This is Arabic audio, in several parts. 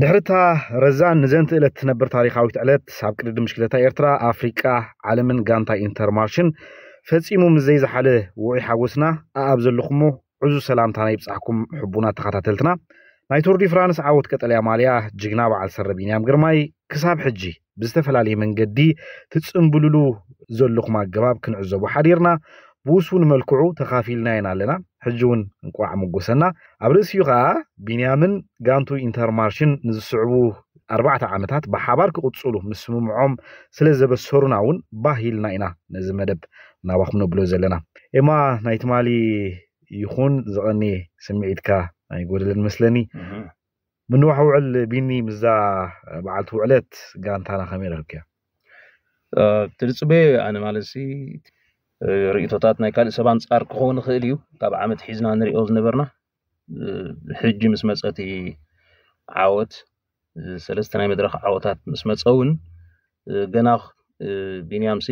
درتا رزان نزنت إلت نبر تاريخ عويت علت ساب كريد مشكلة تايرترا أفريقا عالم غانتا إنترمارشن فتس إمو مزيز حالة وعي حاوسنا أبزل لخمو عزو سلام تاني بسعكم حبونا تخطاتلتنا نايتور دي فرانس عود كتل يا ماليا جيغنا بعال سر جرماي كساب حجي بستفل علي من قدي تتس انبلولو زل لخما قباب كن عزو حريرنا بوسون ملكعو تخافيلنا ينالنا ሕጂ እውን እንቋዕ መጎሰና ኣብ ርእሲኡ ከዓ ቢንያምን ጋንቱ ኢንተርማርሽን ንዝስዕቡ ኣርባዕተ ዓመታት ብሓባር ክቕፅሉ ምስ ስምምዖም ስለ ዘበሰሩና እውን ባህ ኢልና ኢና ነዚ መደብ ናባኹም ነብሎ ዘለና ኤማ ናይ ትማሊ ይኹን ዝቐኒ ስምዒትካ ናይ ጎደለን መስለኒ ምንዋሕ ውዕል ቢኒ ምዛ በዓልቲ ውዕለት ጋንታና ከመይ ረክብክያ ትድፅበ ኣነ ማለሲ ርእቶታት ናይ ካልእ ሰብ ኣንፃር ክኸውን ይኽእል እዩ ካብ ዓመት ሒዝና ንሪኦ ዝነበርና ሕጂ ምስ መፀቲ ዓወት ሰለስተ ናይ መድረክ ዓወታት ምስ መፀ እውን ገና ቢንያምሲ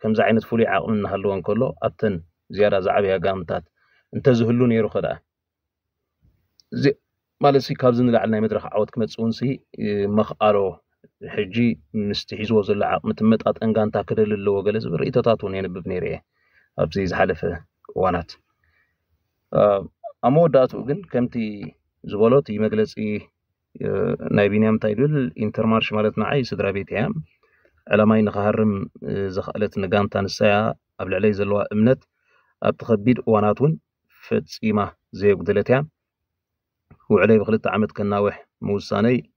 ከምዚ ዓይነት ፍሉይ ዓቕሚ እናሃለዎ እንከሎ ኣብተን ዝያዳ ዝዓበያ ጋምታት እንተዝህሉ ነይሩ ከ ደኣ ማለት ካብዚ ንላዕሊ ናይ መድረክ ዓወት ክመፅ እውን መክኣሎ حجي مستحيز وزل لعق متمت قط انقان تاكد اللي وقلز بر ايتاتاتون ينب ببني ريه ابزيز حلف وانات امو داتو قن كمتي زبالوت اي مقلز اي نايبيني هم تايدو الانتر مارش مالتنا عاي سدرا بيتي هم علاماي نخهرم زخالت نقان تانسايا قبل علي زلوا امنت ابتخبيد واناتون فتس ايما زيو قدلتيا وعلي بخلت عمد كناوح موساني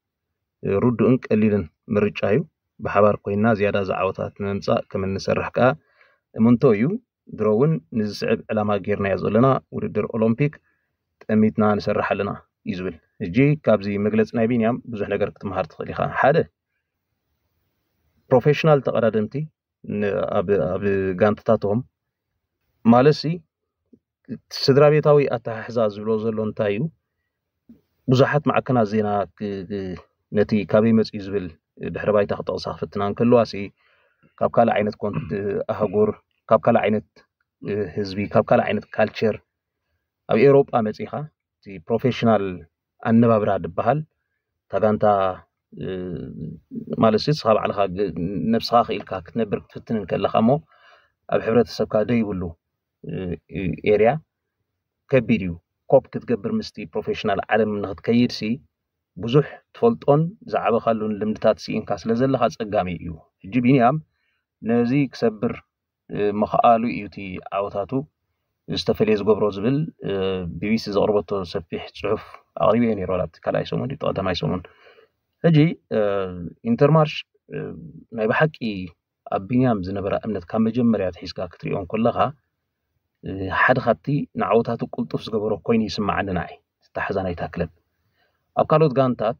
رد انك قليلن ምርጫ እዩ ብሓባር ኮይና ዝያዳ ዛዕባታት ንምምፃእ ከም እንሰርሕ ከዓ እምንቶ እዩ ድሮ እውን ንዝስዕብ ዕላማ ጌርናዮ ዘለና ውድድር ኦሎምፒክ ጠሚትና ንሰርሕ ኣለና እዩ ዝብል እጂ ካብዚ መግለፂ ናይ ቢንያም ብዙሕ ነገር ክትምሃር ትኽእል ኢኻ ሓደ ፕሮፌሽናል ተቀዳድምቲ ኣብ ጋንትታቶም ማለሲ ስድራ ቤታዊ ኣተሓሕዛ ዝብሎ ዘሎ እንታይ እዩ ብዙሓት ማዕከናት ዜና ነቲ ካበይ መፅኡ ዝብል ድሕሪ ባይታ ክጠቕሳ ክፍትና እንከሎ ኣስኢ ካብ ካልእ ዓይነት ኣህጉር ካብ ካልእ ዓይነት ህዝቢ ካብ ካልእ ዓይነት ካልቸር ኣብ ኤሮጳ መፂኻ እቲ ፕሮፌሽናል ኣነባብራ ድበሃል ታጋንታ ማለት ስኻ ባዕልካ ነብስኻ ክኢልካ ክትነብር ክትፍትንን ከለካ እሞ ኣብ ሕብረተሰብካ ደይብሉ ኤርያ ከቢድ እዩ ኮፕ ክትገብር ምስቲ ፕሮፌሽናል ዓለም ንክትከይድ ሲ ብዙሕ ትፈልጦን ዝዓበኻሉን ልምድታት ስኢንካ ስለ ዘለካ ፀጋሚ እዩ ሕጂ ቢንያም ነዚ ክሰብር ምኽኣሉ እዩ እቲ ዓወታቱ ዝተፈለየ ዝገብሮ ዝብል ቢቢሲ ዘቅርበቶ ሰፊሕ ፅሑፍ ኣቅሪበ እየ ነይሩ ኣብቲ ካልኣይ ሰሙን ዩ ተቀዳማይ ሰሙን ሕጂ ኢንተርማርሽ ናይ ብሓቂ ኣብ ቢንያም ዝነበረ እምነት ካብ መጀመርያ ትሒዝካ ክትሪኦም ከለካ ሓደ ካብቲ ንዓወታቱ ቁልጡፍ ዝገበሮ ኮይኑ ይስማዓኒ ንኣይ ተሓዛናይታ ክለብ ኣብ ጋንታት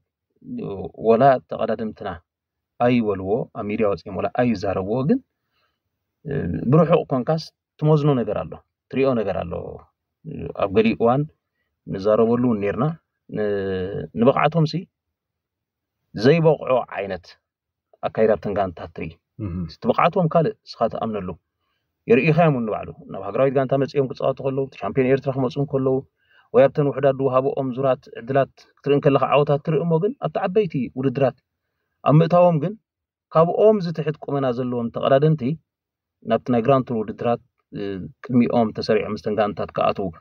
ወላ ተቐዳድምትና ኣይበልዎ ኣብ ሚድያ ወፂኦም ወላ ኣይዛረብዎ ግን ብርሑቕ ኮንካስ ትመዝኖ ነገር ኣሎ ትሪኦ ነገር ኣሎ ኣብ ገሊእ እዋን ንዛረበሉ እውን ነርና ንብቕዓቶም ሲ ዘይበቕዖ ዓይነት ኣካይዳ ኣብተን ጋንታት ትርኢ እቲ ብቕዓቶም ካልእ ስኻ ተኣምነሉ የርኢኻዮም እውን ንባዕሉ ናብ ሃገራዊት ጋንታ መፅኦም ክፃወቱ ከለዉ ሻምፒዮን ኤርትራ ክመፁ ከለዉ ويبتن وحدة دوها بوم زرات دلات ترين كلها عوتا تر أموجن أتعبيتي وردرات أم تاومجن كابو أم زتحت كمان أزلهم تقردنتي نبتنا جرانت وردرات كمي أم تسريع مستنجان تتكاتو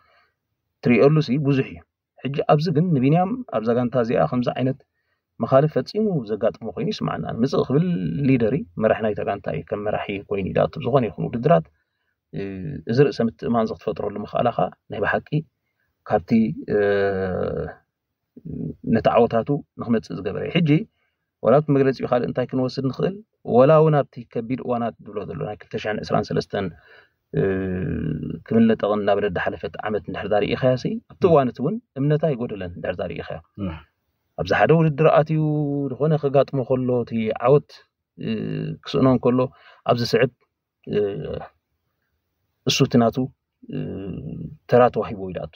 تري أرلوسي بوزحي حج أبزجن نبينيام أبزجان تازيا خمسة عينت مخالف فتسيمو زقات مخيني سمعنا مثل خبل ليدري مرحنا يتقان تاي كم مرحي كويني دات بزغاني خنو ددرات إزرق سمت مانزغت فترة اللي مخالخة نهي بحكي ካብቲ ነቲ ዓወታቱ ንክመፅእ ዝገበረ እዩ ሕጂ ወላብቲ መግለፂ እዩ ካልእ እንታይ ክንወስድ ንክእል ወላ እውን ኣብቲ ከቢድ እዋናት ዝብሎ ዘሎ ናይ 223 ክምለጠቕን ናብ ረዳ ሓለፈት ዓመት እንድሕር ሲ ኣብቲ እዋነት እውን እምነታ ይጎደለን እንድሕር ዛርኢኸያ ኣብዚ ሓደ ውድድር ኣትዩ ዝኾነ ክጋጥሞ ከሎ እቲ ዓወት ክስእኖ ከሎ ኣብዚ ስዕብ እሱ እቲ ናቱ ተራ ተዋሂቦ ኢዳቱ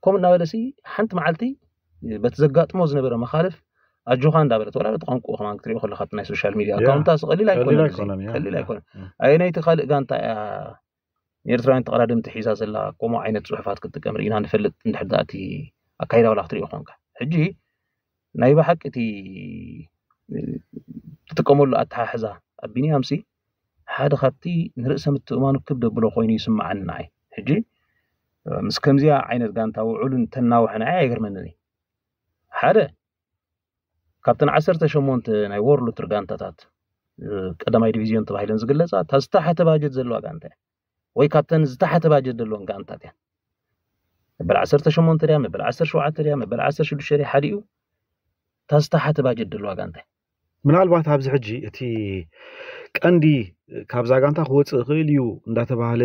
كومن نوادسي حنت معلتي بتزقط مو زنبرة مخالف أجو خان دابرة ولا بتقام كوخ ما نكتري وخلا خط ناي سوشيال ميديا كم تاس قليل لا يكون قليل لا يكون أي نهاية خال قان تا يرتفع أنت قرار دمت حيزاز الله كم عينة صحفات كنت كمر إنها نفلت عند حداتي أكيرا ولا خطري وخانك حجي ناي بحق تي تتكمل أتحزا أبيني أمسي هذا خطي نرسم التومان وكبد بلوخويني يسمع عن ناي حجي مس كمزيا عينت قانتا وعلن تناوحنا عاقر منني حدا كابتن عسر تشمون تناي ورلو ترقانتا تات قدام اي ديفيزيون تباهي لنز قلسا تستاحة تباجد زلوا قانتا وي كابتن زتاحة تباجد دلوا قانتا تيا بل عسر تشمون تريا مبل عسر شو عاتريا مبل عسر شو شري حاليو تستاحة تباجد دلوا قانتا من عالبات هابز حجي اتي ቀንዲ ካብዛ ጋንታ ክወፅእ ክእል እዩ እንዳተባሃለ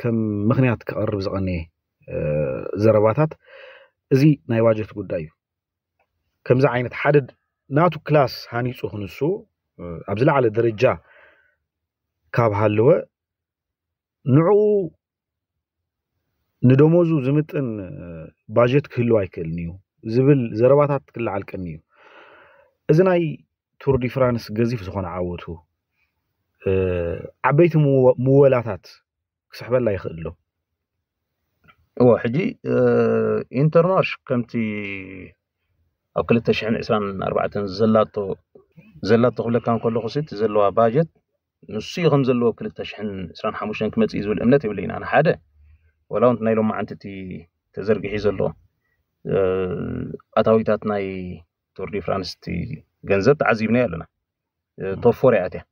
ከም ምክንያት ክቐርብ ዝቐነየ ዘረባታት እዚ ናይ ባጀት ጉዳይ እዩ ከምዚ ዓይነት ሓደ ናቱ ክላስ ሃኒፁ ክንሱ ኣብ ዝለዓለ ደረጃ ካብ ሃለወ ንዕኡ ንደመዙ ዝምጥን ባጀት ክህልዎ ኣይክእልኒ እዩ ዝብል ዘረባታት ክለዓልቀኒ እዩ እዚ ናይ ቱር ዲ ፍራንስ ገዚፍ ዝኮነ ዓወቱ عبيتي مولاتات كسحب الله يخل له هو حجي أه انترناش كمتي او كلتا شحن اسان اربعة زلاتو زلاتو قبل كان كله خسيت زلوا باجت نصي غم زلوا كلتا شحن اسان حموشن كمت ايزو الامنات يبلين انا حادة ولو انت نايلو ما انت تي تزرق حيزلو أه اتاويتات ناي توردي فرانس تي جنزت عزيبنا لنا أه توفوري اتيه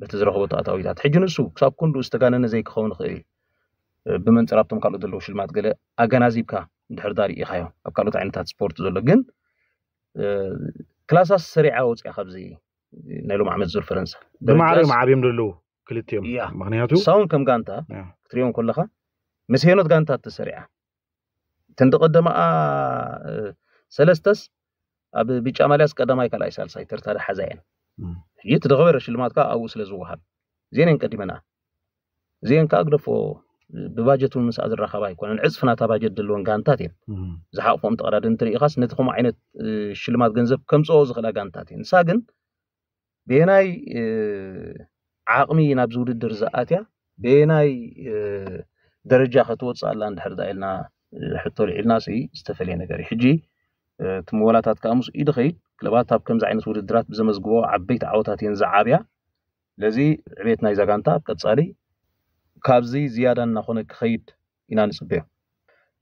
بتزرخ بطاعت أو يتعت حجن السو كساب كندو استقانان زي كخون خيري بمن ترابتم قالو دلو شلمات قلة أغان عزيب كا دهر داري إخايو أب قالو تعين تات سبورت دلو قن كلاساس سريع عاوز كاخب زي نيلو معمد زور فرنسا بمعارك مع عبيم دلو كلتيوم مغنياتو ساون كم قانتا كتريون كلها مسيانوت قانتا تسريع تندق الدماء سلستس أب بيش عمالياس قدماي كلاي سالسايتر تاري حزين እየተደኸበረ ሽልማትካ ኣብኡ ስለ ዝወሃብ ዜነን ቀዲመና እዚአን ከዓ ግደፎ ብባጀት እውን ምስኣ ዝራኸባ ኣይኮነን ዕፅፍ ናታ ባጀት ዘለወን ጋንታት እየን ዝሓቕፎም ተቐዳድን ትርኢኻስ ነቲ ከምኡ ዓይነት ሽልማት ገንዘብ ከምፅኦ ዝኽእላ ጋንታት እየን ንሳ ግን ብየናይ ዓቕሚ ናብዚ ውድድር ዝኣትያ ብየናይ ደረጃ ክትወፅእ ኣላ እንድሕር ዳ ኢልና ሕቶ ልዒልና ስኢ ዝተፈለየ ነገር እዩ ሕጂ እቲ ምወላታት ከዓ ምስ እዩ ድኸይድ ክለባት ኣብ ከምዚ ዓይነት ውድድራት ብዘመዝግቦ ዓበይቲ ዓወታት እየን ዝዓብያ ስለዚ ዕቤት ናይ ዘጋንታ ቀጻሊ ካብዚ ዝያዳ እናኾነ ክኸይድ ኢና ንፅበዮ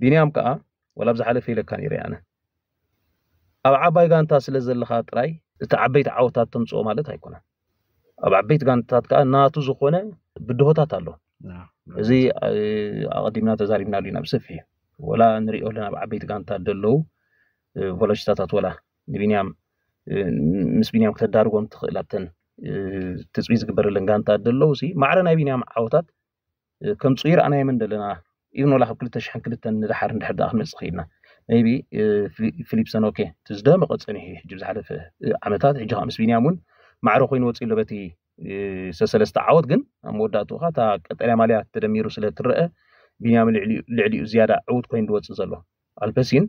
ቢንያም ከዓ ወላ ብዝሓለፈ ኢለካ ነይረ ኣነ ኣብ ዓባይ ጋንታ ስለ ዘለካ ጥራይ እቲ ዓበይቲ ዓወታት ተምፅኦ ማለት ኣይኮነን ኣብ ዓበይቲ ጋንታት ከዓ ናቱ ዝኾነ ብድሆታት ኣሎ እዚ ኣቐዲምና ተዛሪብና ኣለና ብሰፊሕ ወላ ንሪኦ ኣለና ኣብ ዓበይቲ ጋንታት ደለው ولجتاتات ولا نبينيام مس بينيام كتر دارقون تخلاتن تسويز قبر اللنجان تاد اللوسي معرنا نبينيام عوتات كم صغير أنا من دلنا إنه لحب كل تشحن كل تن رحر رحر داخل مسخينا نبي فيليبسون أوكي تزدام قد سنه جبز على في عمتات عجها مس بينيامون معروقين وتسيلو بتي سسلست عوض جن أموداتو خاتا قتل ماليا تدميرو سلة الرئة بينيام لعلي زيادة عود كوين دوت سزلو البسين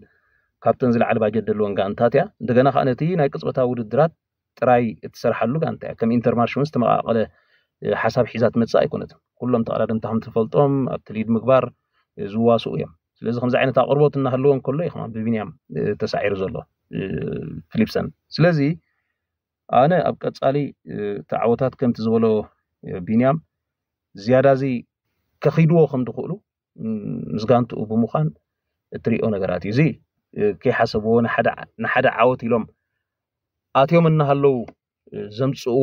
كابتن زل علبة جد اللون قانتاتيا دقنا خانتي ناي قصبتا ود الدرات تراي تسرح اللو قانتيا كم انتر مارش مستمع على حساب حيزات متسا يكونت كلهم تقرار انتهم تفلطهم ابتليد مقبار زواسو يم سلازي خمزة عينة تاقربوت انها اللون كله يخما ببينيام تسعير زلو فليبسن سلازي انا ابقى تسالي تعوتات كم تزولو بينيام زيادة زي كخيدوه خمدو خولو مزقانتو بمخان تريئو نقراتي زي ከይሓሰብዎ ንሓደ ዓወት ኢሎም ኣትዮም እናሃለው ዘምፅእዎ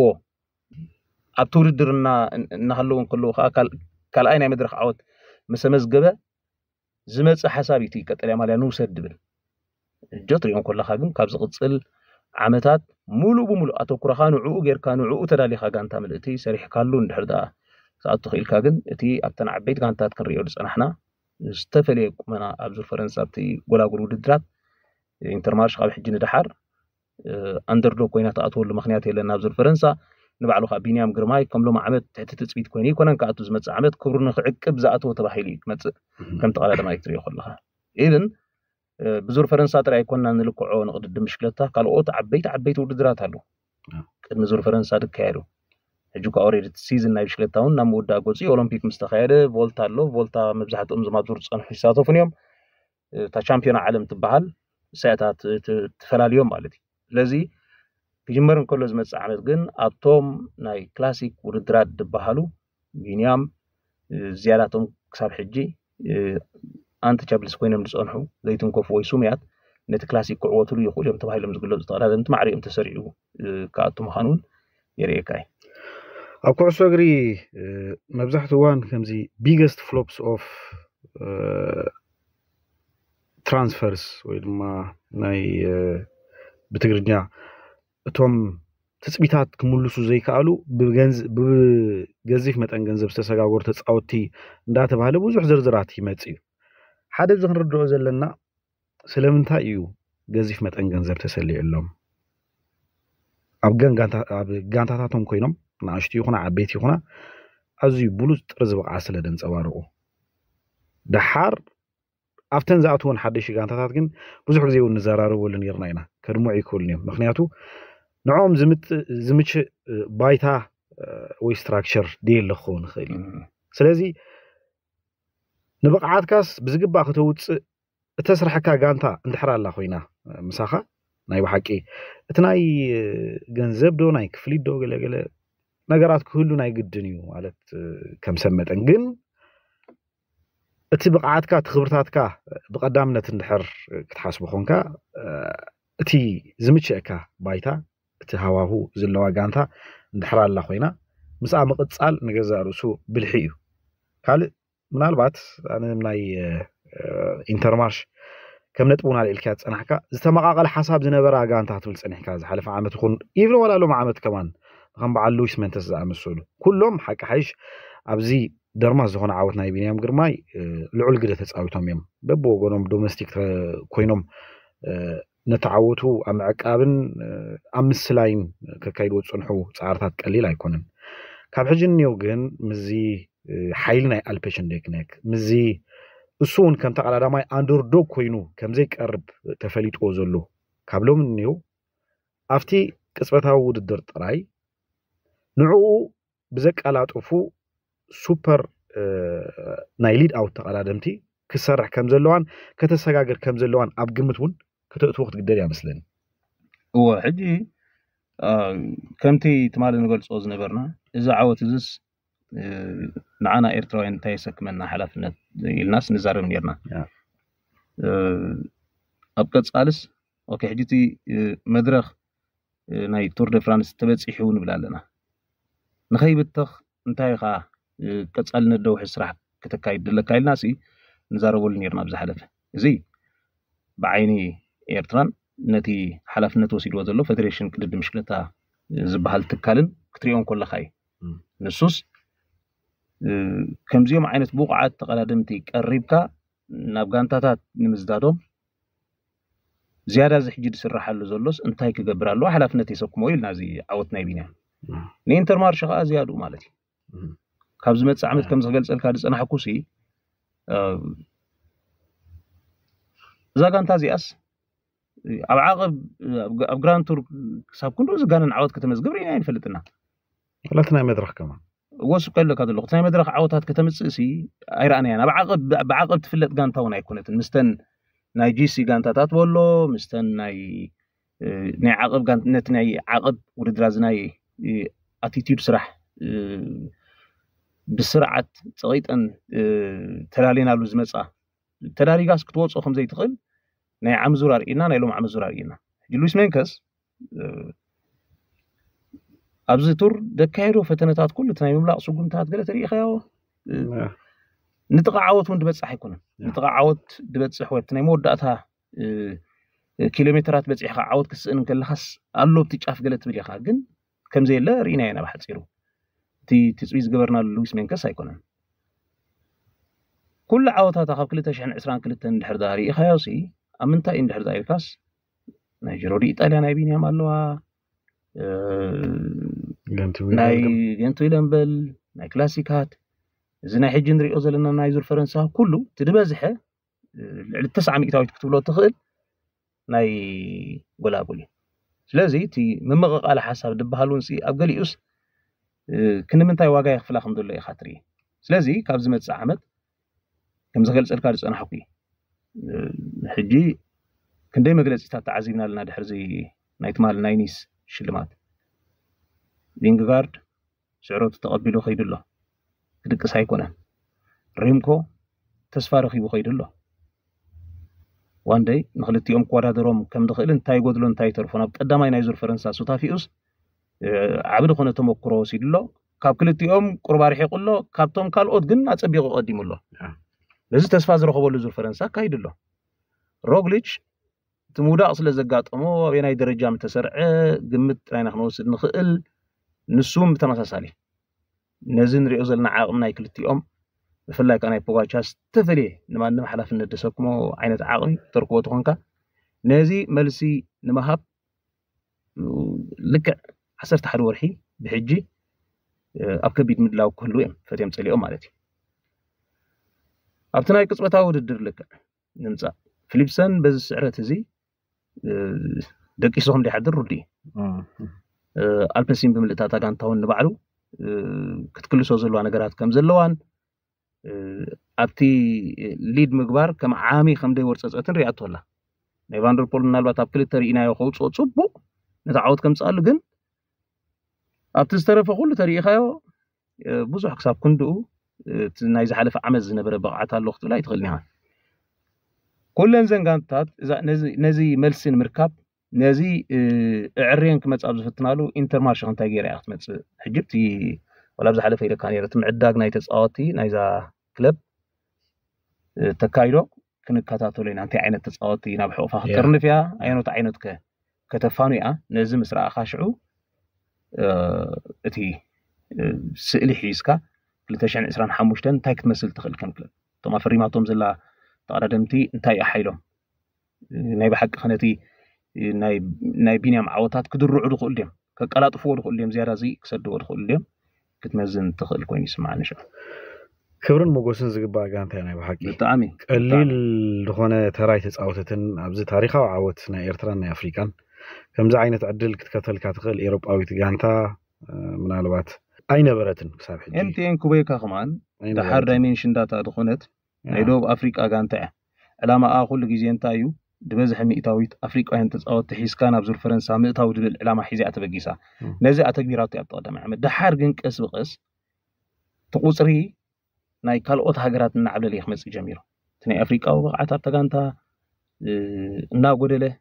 ኣብቲ ውድድር እናሃለው ከለዉ ከዓ ካልኣይ ናይ መድረክ ዓወት መሰመዝገበ ዝመፅእ ሓሳብ እዩ ቀጠልያ ማልያ ንውሰድ ድብል እጆ ትሪኦም ከለካ ግን ካብ ዝቕፅል ዓመታት ሙሉእ ብሙሉእ ኣተኩረካ ንዕኡ ጌርካ ንዕኡ ተዳሊካ ጋንታ መልእቲ ሰሪሕካሉ እንድሕር ዝኣቱ ክኢልካ ግን እቲ ኣብተን ዓበይቲ ጋንታት ክንሪኦ ዝፀናሕና ዝተፈለየ ቁመና ኣብ ዝፈረንስ ኣብቲ ጎላጉል ውድድራት ኢንተርማርሽ ካብ ሕጂ ንድሓር ኣንደርዶ ኮይና ተኣትወሉ ምክንያት የለን ኣብ ዝፈረንሳ ንባዕሉ ከዓ ቢንያም ግርማይ ከም ሎም ዓመት ትሕቲ ትፅቢት ኮይኑ ይኮነን ከኣቱ ዝመፅእ ዓመት ክብሩ ንክዕቅብ ዝኣተወ ተባሂሉ እዩ ክመፅእ ከም ተቃዳድማይ ክትሪኦ ከለካ ኢብን ብዙር ፈረንሳ ጥራይ ኣይኮንና ንልክዖ ንቅድድም ምሽክለታ ካልኦት ዓበይቲ ዓበይቲ ውድድራት ኣለዉ ቅድሚ ዙር ፈረንሳ ድካየዱ ሕጂ ከዓ ኦሬዲ ሲዝን ናይ ብሽክሌታ እውን ናብ መወዳእ ጎፂ ኦሎምፒክ ምስ ተካየደ ቮልታ ኣሎ ቮልታ መብዛሕትኦም ዝማብዙር ዝፀንሑ ይሳተፉን እዮም እታ ቻምፒዮና ዓለም ትበሃል ሳያታት ትፈላለዮም ማለት እዩ ስለዚ ክጅመር እንከሎ ዝመፅእ ዓመት ግን ኣብቶም ናይ ክላሲክ ውድድራት ዝበሃሉ ቢንያም ዝያዳቶም ክሳብ ሕጂ ኣንተቻብልስ ኮይኖም ዝፀንሑ ዘይትንከፉ ወይ ሱምያት ነቲ ክላሲክ ክዕወትሉ ይኽእሉ እዮም ተባሂሎም ዝግለፁ ተቀዳደምቲ ማዕሪኦም ተሰሪዑ ክኣቱ ምዃኑ እውን የርእየካ እዩ ኣብ ኩዕሶ እግሪ መብዛሕትኡ እዋን ከምዚ ቢገስት ፍሎፕስ ኦፍ ትራንስፈርስ ወይ ድማ ናይ ብትግርኛ እቶም ትፅቢታት ክምልሱ ዘይከኣሉ ብገዚፍ መጠን ገንዘብ ዝተሰጋገሩ ተፃወቲ እንዳተባሃለ ብዙሕ ዝርዝራት ይመፅ እዩ ሓደ እዚ ክንርድኦ ዘለና ስለምንታይ እዩ ገዚፍ መጠን ገንዘብ ተሰሊዑሎም ኣብ ጋንታታቶም ኮይኖም ንኣሽቱ ይኹና ዓበይቲ ይኹና ኣዝዩ ብሉፅ ጥር ዝበቕዓ ስለ ደንፀባርቑ ድሓር ኣብተን ዝኣትውን ሓደሽቲ ጋንታታት ግን ብዙሕ ግዜ እውን ንዘራርበሉ ነርና ኢና ከድምዑ ይክእሉን እዮም ምክንያቱ ንዕኦም ዝምችእ ባይታ ወይ ስትራክቸር ደየለ ክኸውን ይኽእል እዩ ስለዚ ንብቕዓትካስ ብዝግባእ ክተውፅእ እተስራሕካ ጋንታ እንድሕር ኣላ ኮይና ምሳኻ ናይ ብሓቂ እቲ ናይ ገንዘብ ዶ ናይ ክፍሊት ዶ ገለገለ نجرات كهلو ناي قد جنيو مالت كم سمت انقن اتي بقعاتكا تخبرتاتكا بقدامنا تندحر كتحاسب خونكا اتي زمتشيكا بايتا اتي هواهو زلوا قانتا ندحر الله خوينا مسا مقد سال نقزا رسو بالحيو كالي من البات انا مناي انترمارش كم نتبون على الكاتس انا حكا زتا مقاقل حساب زنبرا قانتا تبلس انا حكا زحالف عامت خون ايفن ولا لو عامت كمان ከምበዓል ሽመንተ ዝኣመሰሉ ኩሎም ሓቂ ሓይሽ ኣብዚ ደርማ ዝኾነ ዓወት ናይ ቢንያም ግርማይ ልዑል ግደ ተፃዊቶም እዮም በብወገኖም ዶሜስቲክ ኮይኖም ነተዓወቱ ኣብ ምዕቃብን ኣብ ምስላይን ከካይድዎ ዝፅንሑ ፃዕርታት ቀሊል ኣይኮነን ካብ ሕጂ እኒኦ ግን ምዚ ሓይሊ ናይ ኣልፔሽን ዴክነክ ምዚ እሱ እውን ከም ተቀዳዳማይ ኣንደርዶግ ኮይኑ ከምዘይቀርብ ተፈሊጥዎ ዘሎ ካብ ሎም እኒው ኣብቲ ቅፅበታዊ ውድድር ጥራይ ንዕኡ ብዘቀላጥፉ ሱፐር ናይ ሊድ ኣውት ተቐዳደምቲ ክሰርሕ ከም ዘለዋን ከተሰጋግር ከም ዘለዋን ኣብ ግምት እውን ክትእትዎ ክትግደል እያ መስለኒ እወ ሕጂ ከምቲ ትማሊ ንገልፆ ዝነበርና እዚ ዓወት እዝስ ንዓና ኤርትራውያን እንታይ የሰክመና ሓላፍነት ኢልናስ ንዛረብ ነርና ኣብ ቀፃልስ ኦኬ ሕጂ እቲ መድረኽ ናይ ቱር ደ ፍራንስ ተበፂሑ ንብል ኣለና ንኸይብትኽ እንታይ ከዓ ቀፃልነ ደውሒ ስራሕ ክተካይድ ደለካ ኢልና ሲ ንዛረበሉ ነርና ብዝሓለፈ እዚ ብዓይኒ ኤርትራን ነቲ ሓላፍነት ወሲድዎ ዘሎ ፌደሬሽን ቅድድ ምሽክለታ ዝበሃል ትካልን ክትሪኦም ከለካ እዩ ንሱስ ከምዚኦም ዓይነት ብቑዓት ተቀዳድምቲ ቀሪብካ ናብ ጋንታታት ንምዝዳዶም ዝያዳ ዝሕጂ ዝስራሓሉ ዘሎስ እንታይ ክገብር ኣለዎ ሓላፍነት የሰኩሞ ኢልና እዚ ዓወትና ይቢና نینتر مارش خازی آدوم مالاتی. خب زمیت سعیت کم زغال سال کاریس أنا کوسی. زاغان تازی اس. عب عقب عب گران تور سه کن روز گانن عوض کت مس جبری نه این فلت نه. فلت نه مدرخ کم. وسو قال لك هذا اللغة ثاني مدرخ عوتها كتمت سي اي راني انا أنا بعقب بعقب تفلت قانتا وناي كنت مستن ناي جي سي قانتا تاتولو مستن ناي ناي عقب قانت نت ناي عقب وردرازناي اتيتيود صراح إيه، بسرعه صغيطن إيه، تلالينا لو زمصا تلالي غاس كتوص او خمزي تقل ناي عام زورار اينا ناي لو عام زورار اينا جلويس مينكس إيه، ابزيتور دكايرو فتنتات كل تناي مبلا سوغنتات غير تري خياو نعم. نتقعوت وند بصح يكون نعم. نتقعوت دبصح وقت ناي موداتا كيلومترات بصح عاود كسن كلخس الله بتقاف غلط بلي خا كم زي الله رينا أنا بحال سيرو تي تسويس جبرنا لويس مينكس هيكون كل عوض هذا خاف كلته شحن عسران كلته ندحر داري إخياسي أمن تا ندحر داري كاس نجروري إيطاليا نايبين يا مالوا ناي جنتوي لامبل ناي كلاسيكات زنا حجن ري أوزلنا نايزور فرنسا كله تدبزحه للتسعة ميتاوي تكتب له تخيل ناي ولا أقولي ስለዚ እቲ ምምቕቓል ሓሳብ ድበሃል እውን ኣብ ገሊኡስ ክንምንታይ ዋጋ ይኽፍላ ከም ዘሎ ኢኻ ትርኢ ስለዚ ካብ ዝመፅእ ዓመት ከም ዝገልፀልካ ዝፀናሕኩ ሕጂ ክንደይ መግለፂታት ተዓዚብና ኣለና ድሕርዚ ናይ ትማል ናይ ኒስ ሽልማት ቪንግጋርድ ስዕሮቱ ተቐቢሉ ኸይዱ ኣሎ ክድቅስ ኣይኮነን ሪምኮ ተስፋ ረኺቡ ኸይዱ ኣሎ ዋንደይ ንክልቲኦም ክወዳደሮም ከም ንኽእል እንታይ ጎድሎ እንታይ ተርፎ ናብ ቀዳማይ ናይ ዙር ፈረንሳስ ሱት ኣፊኡስ ዓብ ዝኾነ ተመክሮ ወሲድ ኣሎ ካብ ክልቲኦም ቁርባ ርሒቑ ኣሎ ካብቶም ካልኦት ግን ኣፀቢቑ ቀዲሙ ኣሎ ነዚ ተስፋ ዝረኸበሉ ዙር ፈረንሳ ካይድ ኣሎ ሮግሊች እቲ ምውዳቕ ስለ ዘጋጠሞ ኣበየናይ ደረጃ ምተሰርዐ ግምት ጥራይና ክንወስድ ንኽእል ንሱም ተመሳሳሊ ነዚ ንሪኦ ዘለና ዓቕም ናይ ክልቲኦም ብፍላይ ከዓ ናይ ፖጋቻ ዝተፈለየ ንማንም ሓላፍነት ተሰክሞ ዓይነት ዓቕሚ ተርክቦ ትኮንካ ነዚ መልሲ ንምሃብ ልክዕ ዓሰርተ ሓደ ወርሒ ብሕጂ ኣብ ከቢድ ምድላው ክህልው እዮም ፈትዮም ፀሊኦም ማለት እዩ ኣብቲ ናይ ቅፅበታዊ ውድድር ልክዕ ንምፃእ ፊሊፕሰን በዚ ስዕረት እዚ ደቂሱ ከም ዘይሓድር ርዱ እዩ ኣልፔሲን ብምልእታ ታጋንታውን ንባዕሉ ክትክልሶ ዘለዋ ነገራት ከም ዘለዋን ኣብቲ ሊድ ምግባር ከም ዓሚ ከም ደይወርፀፀትን ሪኣቶ ኣላ ናይ ቫንደርፖል ምናልባት ኣብ ክልተ ርኢናዮ ከውፅኦ ፅቡቅ ነቲ ዓወት ከምፅኣሉ ግን ኣብቲ ዝተረፈ ኩሉ ተሪኢካዮ ብዙሕ ክሳብ ክንድኡ እቲ ናይ ዝሓለፈ ዓመት ዝነበረ ብቕዓት ኣሎ ክትብላ ይትኽእልኒ ኢኻ ኩለን ዘን ጋንታት ነዚ መልሲ ንምርካብ ነዚ ኣዕርየን ክመፅእ ኣብ ዝፍትናሉ ኢንተርማርሽ ክንታይ ገይራ እያ ክትመፅእ ሕጂ ብቲ ወላ ብዝሓለፈ ኢለካ ነረ እቲ ምዕዳግ ናይ ተፃወቲ ናይዛ كلب تكايدو كن كاتاتو لين انت عينت تصاوتي نابحو فاخترن فيها عينت عينت كتفانو يا نزم اسرع خاشعو اتي سئلي حيسكا لتشعن اسران حموشتن تايك مسل تخل كم كلب توما فريما توم زلا تقرا دمتي انتاي احيلو ناي بحق خنتي ناي ناي بيني مع عوتات كدر رعود خل ديم كقلاط فور خل ديم زي كسر دور خل كتمزن تخل كوني سمعني كبرن مغوسن زغبا غانت انا بحقي بتعمي قليل دخونا تراي تصاوتتن ابز تاريخا وعوتنا ايرترانا افريكان كمز عينت عدل كتكتل كاتخل ايروباوي تغانتا منالبات اي نبرتن صاحب حجي انت ان كوبي كخمان ده هر دايمنشن داتا دخونت ايدوب افريكا غانتا علاما اخول غيزي انتايو دبز حمي ايتاويت افريكا انت تصاوت تحيس كان ابزور من ميتاو دبل علاما حيزي اتبغيسا نزي اتغيرات يطقدم احمد ده هر غن قس ناي كل أوت هجرات من عبد الله خمسة جميرو تني أفريقيا وبقى عتر تجانتا نا قدرة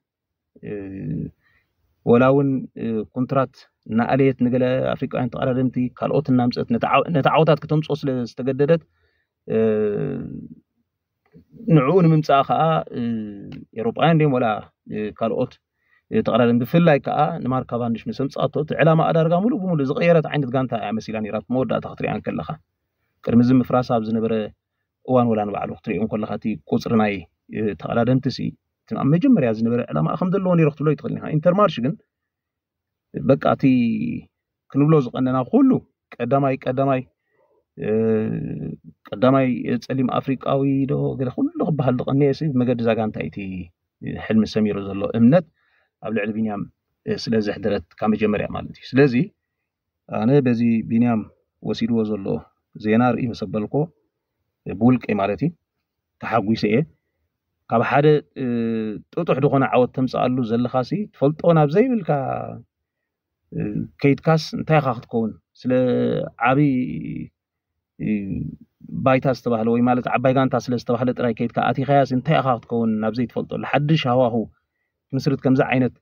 ولاون كونترات نا عليه نقل أفريقيا أنت على رمتي كل أوت النامس نتعو نتعودات كتوم صوصل استجددت نعون من ساخة أوروبيين ولا كل أوت تقرر إن بفلا كا نمارك هذا نشمس أتوت علامة أدار جامولو بمو لزغيرة عند جانتا عمسيلاني رات مودة تختري ان كلها ቅድሚ እዚ ምፍራስ ኣብ ዝነበረ እዋን ወላ ንባዕሉ ክትሪኦም ከለካ እቲ ቁፅሪ ናይ ተቐዳደምቲ ሲ ኣብ መጀመርያ ዝነበረ ዕላማ ከም ዘለዎ ነይሩ ክትብሎ ይትኽእል ኢኻ ኢንተርማርሽ ግን በቃ እቲ ክንብሎ ዝቐነና ኩሉ ቀዳማይ ቀዳማይ ቀዳማይ ፀሊም ኣፍሪቃዊ ዶ ገለ ኩሉ ክበሃል ዝቐኒየ መገዲ ዛጋንታ እቲ ሕልሚ ሰሚሩ ዘሎ እምነት ኣብ ልዕሊ ቢንያም ስለ ዘሕደረት ካብ መጀመርያ ማለት እዩ ስለዚ ኣነ በዚ ቢንያም ወሲድዎ ዘሎ ዜና ርኢ ምስ ኣበልኮ ብውልቀ ማለት እዩ ተሓጒሰ እየ ካብ ሓደ ጥጡሕ ድኾነ ዓወት ተምፅኣሉ ዘለካ ሲ ትፈልጦ ናብ ዘይብልካ ከይድካስ እንታይ ካ ክትከውን ስለ ዓብይ ባይታ ዝተባህለ ወይ ማለት ዓባይ ጋንታ ስለ ዝተባህለ ጥራይ ከይድካ ኣቲኻያስ እንታይ ኢኻ ክትከውን ናብ ዘይትፈልጠሉ ሓድሽ ሃዋሁ ምስርት ከምዚ ዓይነት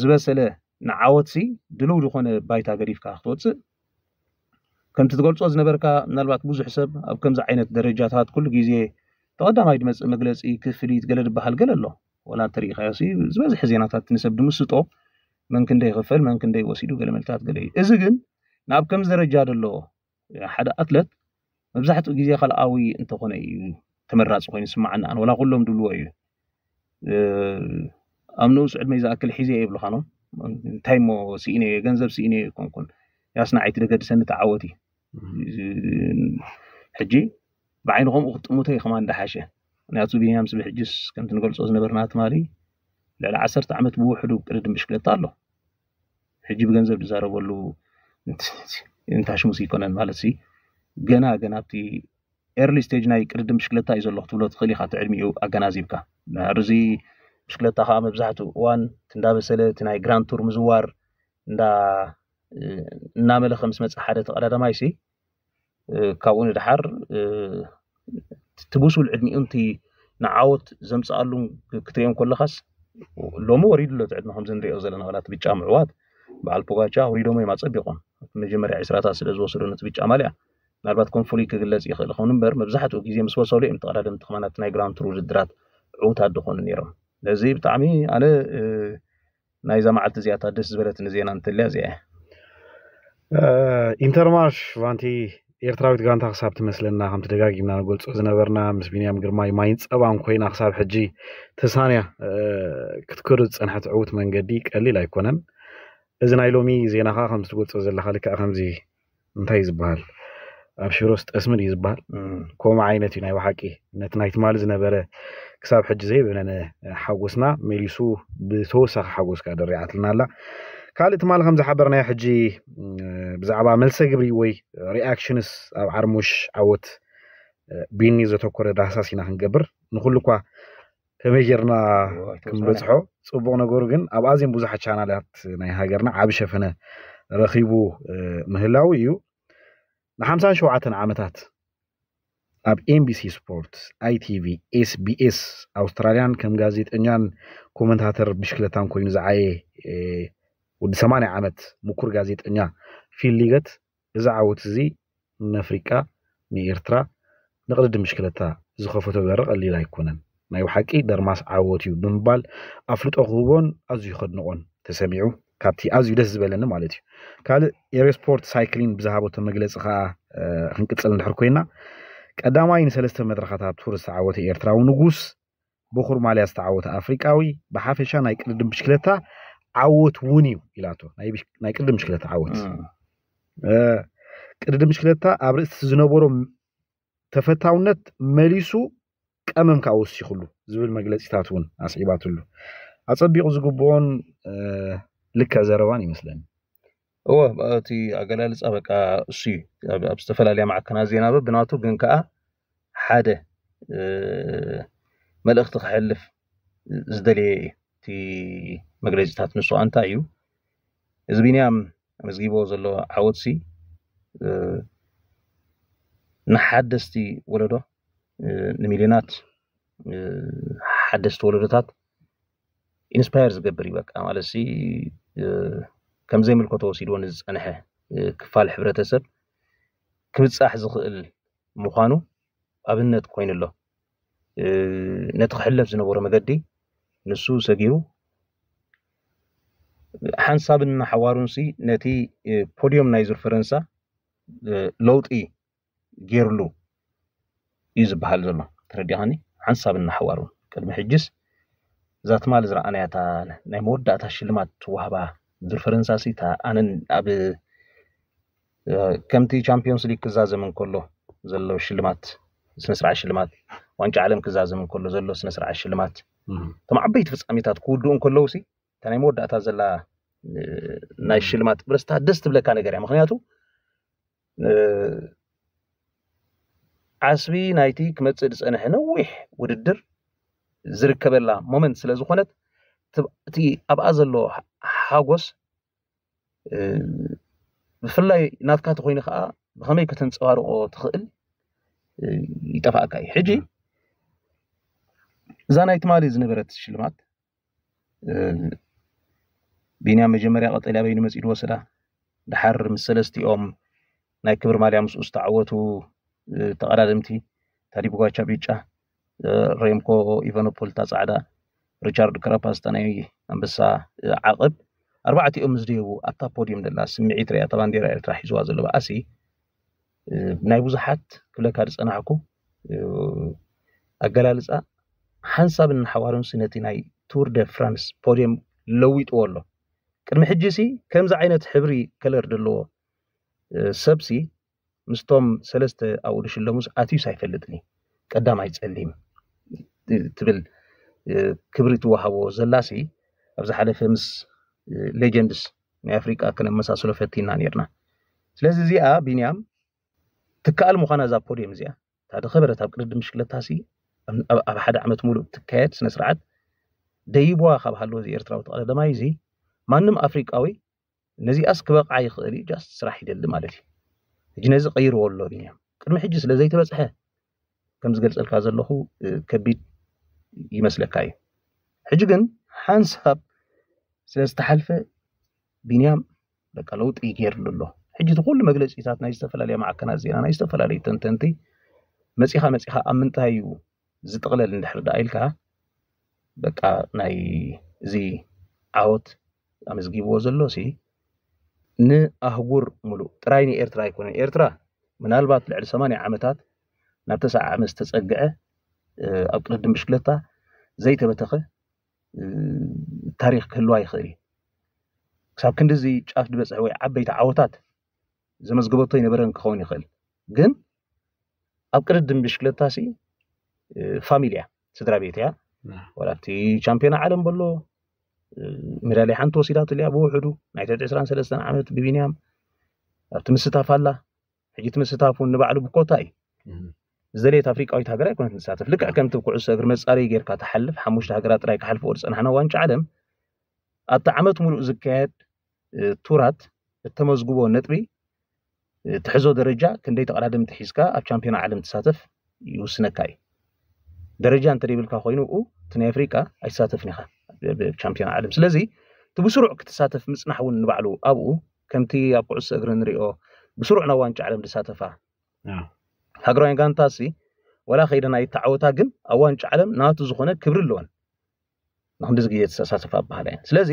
ዝበሰለ ንዓወትሲ ድልው ድኾነ ባይታ ገዲፍካ ክትወፅእ ከምቲ ትገልፆ ዝነበርካ ምናልባት ብዙሕ ሰብ ኣብ ከምዚ ዓይነት ደረጃታት ኩሉ ግዜ ተቐዳማይ ድመፅእ መግለፂ ክፍሊት ገለ ዝበሃል ገለ ኣሎ ወላ እንተሪኢካዮ ዝበዝሐ ዜናታት ንሰብ ድምስጦ መን ክንደይ ይኽፈል መን ክንደይ ወሲዱ ገለ መልታት ገለ እዩ እዚ ግን ናብ ከምዚ ደረጃ ደሎ ሓደ ኣትለት መብዛሕትኡ ግዜ ካልኣዊ እንተኾነ እዩ ተመራፂ ኮይኑ ይስማዓና ኣነ ወላ ኩሎም ድልዎ እዩ ኣብ ንብኡ ስዕድመይ ዝኣክል ሒዘ የብልካኖም እንታይ ሞ ስኢነየ ገንዘብ ስኢነየ ይኮንኩን ያስናዓይቲ ደገድሰኒ ተዓወት እዩ ሕጂ ብዓይኑ ከምኡ ክትጥምቶ ኢኸማ እንዳሓሸ ምክንያቱ ብንያም ስብል ሕጅስ ከምቲ ንገልፆ ዝነበርና ትማሊ ልዕሊ ዓሰርተ ዓመት ብውሕዱ ቅድድም ብሽክለታ ኣሎ ሕጂ ብገንዘብ ዝዛረበሉ እንታሽሙስ ይኮነን ማለት ሲ ገና ገና ኣብቲ ኤርሊ ስቴጅ ናይ ቅድድም ብሽክለታ እዩ ዘሎ ክትብሎ ትኽእል ኢካ ትዕድሚኡ ኣገናዚብካ ንሕርዚ ብሽክለታ ከዓ መብዛሕትኡ እዋን እንዳበሰለ እቲ ናይ ግራንቱር ምዝዋር እንዳመለኸ ምስ መፅእ ሓደ ተቀዳዳማይ ሲ ካብኡ ንድሓር ትብሱል ዕድሚኡ ንቲ ንዓወት ዘምፅኣሉ ክትሪኦም ከለኻስ ሎሚ ወሪዱሎ እቲ ዕድመ ከምዚ ንሪኦ ዘለና ዋላ እቲ ብጫ ምዕዋት በዓል ፖጋቻ ኣውሪዶሞ እዮም ኣፀቢቖም መጀመርያ ዕስራታት ስለ ዝወሰዱ ነቲ ብጫ ማልያ ምናልባት ከም ፍሉይ ክግለፅ ይኽእል ይኸውን እምበር መብዛሕትኡ ግዜ ምስ ወሰሉ እዮም ተቀዳደምቲ ክማናት ናይ ግራውንቲ ውድድራት ዕውታት ድኾኑ ነይሮም ነዚ ብጣዕሚ ኣነ ናይዛ መዓልቲ እዚኣታ ደስ ዝበለት ንዜና እንትልያ እዚኣ እያ ኢንተርማርሽ ቫንቲ ኤርትራዊት ጋንታ ክሳብ ትመስለና ከምቲ ደጋጊምና ንገልፆ ዝነበርና ምስ ቢንያም ግርማይ ማይን ፀባን ኮይና ክሳብ ሕጂ ተሳንያ ክትክር ዝፀንሐት ዕዉት መንገዲ ቀሊል ኣይኮነን እዚ ናይ ሎሚ ዜናካ ከም ትገልፆ ዘለካ ልክዕ ከምዚ እንታይ እዩ ዝበሃል ኣብ ሽሮስ ጠስምን እዩ ዝበሃል ከምኡ ዓይነት እዩ ናይ ባሓቂ ነቲ ናይ ትማሊ ዝነበረ ክሳብ ሕጂ ዘይብነነ ሓጎስና መሊሱ ብተወሳኺ ሓጎስካ ደሪዓትልና ኣላ ካልእቲ ማል ከም ዝሓበርናዮ ሕጂ ብዛዕባ መልሰ ግብሪ ወይ ሪኣክሽንስ ኣብ ዓርሙሽ ዓወት ቢኒ ዘተኮረ ዳህሳስ ኢና ክንገብር ንኩሉ እኳ ከመይ ጌርና ክንበፅሖ ፅቡቅ ነገሩ ግን ኣብ ኣዝዮም ብዙሓት ቻናላት ናይ ሃገርና ዓብ ሸፈነ ረኪቡ ምህላው እዩ ንሓምሳን ሸውዓተን ዓመታት ኣብ ኤምቢሲ ስፖርት ኣይቲቪ ኤስቢኤስ ኣውስትራልያን ከም ጋዜጠኛን ኮመንታተር ብሽክለታን ኮይኑ ዝዓየ ወዲ 80 ዓመት ምኩር ጋዜጠኛ ፊሊገት እዚ ዓወት እዚ ንኣፍሪቃ ንኤርትራ ንቕድዲ ምሽክለታ ዝኸፈቶ በሪ ቀሊል ኣይኮነን ናይ ብሓቂ ደርማስ ዓወት እዩ ብምባል ኣፍልጦ ክህቦን ኣዝዩ ከድንቆን ተሰሚዑ ካብቲ ኣዝዩ ደስ ዝበለኒ ማለት እዩ ካልእ ኤሬስፖርት ሳይክሊን ብዝሃበቶ መግለፂ ከዓ ክንቅፅል እንድሕር ኮይና ቀዳማይ ንሰለስተ መድረኻታት ቱር ዝተዓወተ ኤርትራዊ ንጉስ ብኩር ማልያ ዝተዓወተ ኣፍሪቃዊ ብሓፈሻ ናይ ቅድድም ብሽክለታ ዓወት እውን እዩ ኢላቶ ናይ ቅድም ምሽክለታ ዓወት ቅድም ምሽክለታ ኣብ ርእሲ ዝነበሮ ተፈታውነት መሊሱ ቀመም ካብ ወሲኹሉ ዝብል መግለፂታት እውን ኣስዒባትሉ ኣፀቢቑ ዝግብኦን ልከ ዘረባን ይመስለኒ እወ እቲ ኣገላልፃ በቃ እሱ እዩ ኣብ ዝተፈላለያ ማዕከና ዜና በብናቱ ግን ከዓ ሓደ መልእኽቲ ክሕልፍ ዝደለየ እዩ ኣብቲ መግለፂታት ንሱ እንታይ እዩ እዚ ቢንያም ኣመዝጊቦ ዘሎ ዓወትሲ ንሓደስቲ ወለዶ ንሚልዮናት ሓደስቲ ወለዶታት ኢንስፓየር ዝገብር እዩ በቃ ማለት ከም ዘይምልከቶ ወሲድዎ ንዝፀንሐ ክፋል ሕብረተሰብ ክብፃሕ ዝኽእል ምዃኑ ኣብነት ኮይኑ ኣሎ ነቲ ክሕለፍ ዝነበሮ መገዲ ንሱ ሰጊሩ ሓንሳብን ሓዋሩንሲ ነቲ ፖዲዮም ናይ ዙር ፈረንሳ ለውጢ ገይሩሉ እዩ ዝበሃል ዘሎ ተረዲኻኒ ሓንሳብን ሓዋሩን ቅድሚ ሕጅስ እዛ ትማል ዝረኣናያታ ናይ መወዳእታ ሽልማት ትዋህባ ዙር ፈረንሳሲ እታ ኣነን ኣብ ከምቲ ቻምፒዮንስ ሊግ ክዛዘም እንከሎ ዘሎ ሽልማት ስነ ስርዓት ሽልማት ዋንጫ ዓለም ክዛዘም እንከሎ ዘሎ ስነ ስርዓት ሽልማት تما عبيت فس أميتات كودون كلوسي تاني مود أتا زلا اه، ناشيل مات بس تهدست بلا كان يقرأ مخنياتو اه، عسبي نايتي كمت سدس أنا هنا ويح وددر زر كبلا مومن سلازو خنت تي أب أزلو حاقوس بفلاي اه، ناتكات خوين خاء بخمي كتنس أو تخل يتفاقى حجي እዛ ናይ ትማሊ ዝነበረት ሽልማት ቢንያም መጀመርያ ቀጠልያ በይኒ መፂ ድወስዳ ድሓር ምስ ሰለስቲኦም ናይ ክብሪ ማልያ ምስኡ ዝተዓወቱ ተቐዳድምቲ ታዲብ ጓቻ ቢጫ ሬምኮ ኢቫኖፖልታ ፃዕዳ ሪቻርድ ከረፓስታ ናይ ኣንበሳ ዓቕብ ኣርባዕቲኦም ዝድየቡ ኣብታ ፖዲየም ዘላ ስምዒት ርያ እታ ባንዴራ ኤርትራ ሒዝዋ ዘሎ በኣሲ ናይ ብዙሓት ክብለካ ዝፀናሕኩ ኣገላልፃ ሓንሳብን ሓባርን ስነቲ ናይ ቱር ደ ፍራንስ ፖዲየም ለዊጥዎ ኣሎ ቅድሚ ሕጂ ሲ ከምዚ ዓይነት ሕብሪ ከለር ዘለዎ ሰብሲ ምስቶም ሰለስተ ኣብኡ ዝሽለሙስ ኣትዩስ ኣይፈልጥኒ ቀዳማይ ፀሊም ትብል ክብሪ ትወሃቦ ዘላሲ ኣብ ዝሓለፈ ምስ ሌጀንድስ ናይ ኣፍሪቃ ክነመሳስሎ ፈቲና ነርና ስለዚ እዚኣ ቢንያም ትከኣል ምዃና እዛ ፖዲየም እዚኣ እታ ድኸበረት ኣብ ቅድዲ ምሽክለታሲ أب حدا عمت مولو تكيت سنسرعت دهي بواقع بحلو زي إرتراو طالة دماي زي ما نم أفريق أوي نزي أسك بقى عي خيري جاس سرح يدل ما لدي جنزي غير والله بيني كل ما حجس لزي تبص ها كم زقل الكاز اللهو أه، كبيت يمسلك أي حجقن حانسب سنستحلفه بنيام بكالوت إيجير لله حجي تقول ما قلت إذا تنا يستفل عليه مع كنا زين أنا تنتنتي مسيحة مسيحة أمن تهيو زتقلل ندحر دايل كها بقى ناي زي عوت أمزجي وزلو سي ن أهور ملو تراني إيرترا يكون إيرترا من ألبات لعل عمتات نبتسع عمس تسقع أطلد مشكلتا زي تبتخي تاريخ كلواي خيري كساب كندزي شاف دبس عوي عبي تعوتات زمز قبطي نبرن خل جن أبكر الدم تاسي ፋሚልያ ስድራ ቤት እያ ወላብቲ ቻምፒዮና ዓለም በሎ ሜዳልያ ሓንቲ ወሲዳቶ ልያ ብውሕዱ ናይ ትሕቲ 23 ዓመት ብቢንያም ኣብቲ ምስታፍ ኣላ ሕጂ እቲ ምስታፍ እውን ንባዕሉ ብኮታ እዩ ዝደለየት ኣፍሪቃዊት ሃገር ኣይኮነት ንሳተፍ ልክዕ ከምቲ ኩዕሶ እግሪ መፃረይ ጌርካ ተሓልፍ ሓሙሽተ ሃገራት ጥራይ ክሓልፍ ወርፀናሕና ዋንጫ ዓለም ኣብቲ ዓመት ሙሉእ ዝካየድ ቱራት እተመዝግቦ ነጥቢ ትሕዞ ደረጃ ክንደይ ተቐዳድምቲ ሒዝካ ኣብ ቻምፒዮና ዓለም ትሳተፍ ይውስነካ እዩ ደረጃ እንተደይብልካ ኮይኑ ኡ እቲ ናይ ኣፍሪቃ ኣይሳተፍን ኢኻ ቻምፒዮን ዓለም ስለዚ እቲ ብስሩዕ ክትሳተፍ ምፅናሕ እውን ንባዕሉ ኣብኡ ከምቲ ኣብ ኩዕሶ እግሪ ንሪኦ ብስሩዕ ናብ ዋንጫ ዓለም ዝሳተፋ ሃገራውያን ጋንታ ሲ ወላ ከይደ ናይ ተዓወታ ግን ኣብ ዋንጫ ዓለም ናቱ ዝኾነ ክብሪ ኣለወን ንክንዲዚ ግዜ ተሳተፋ ኣባሃላ እየን ስለዚ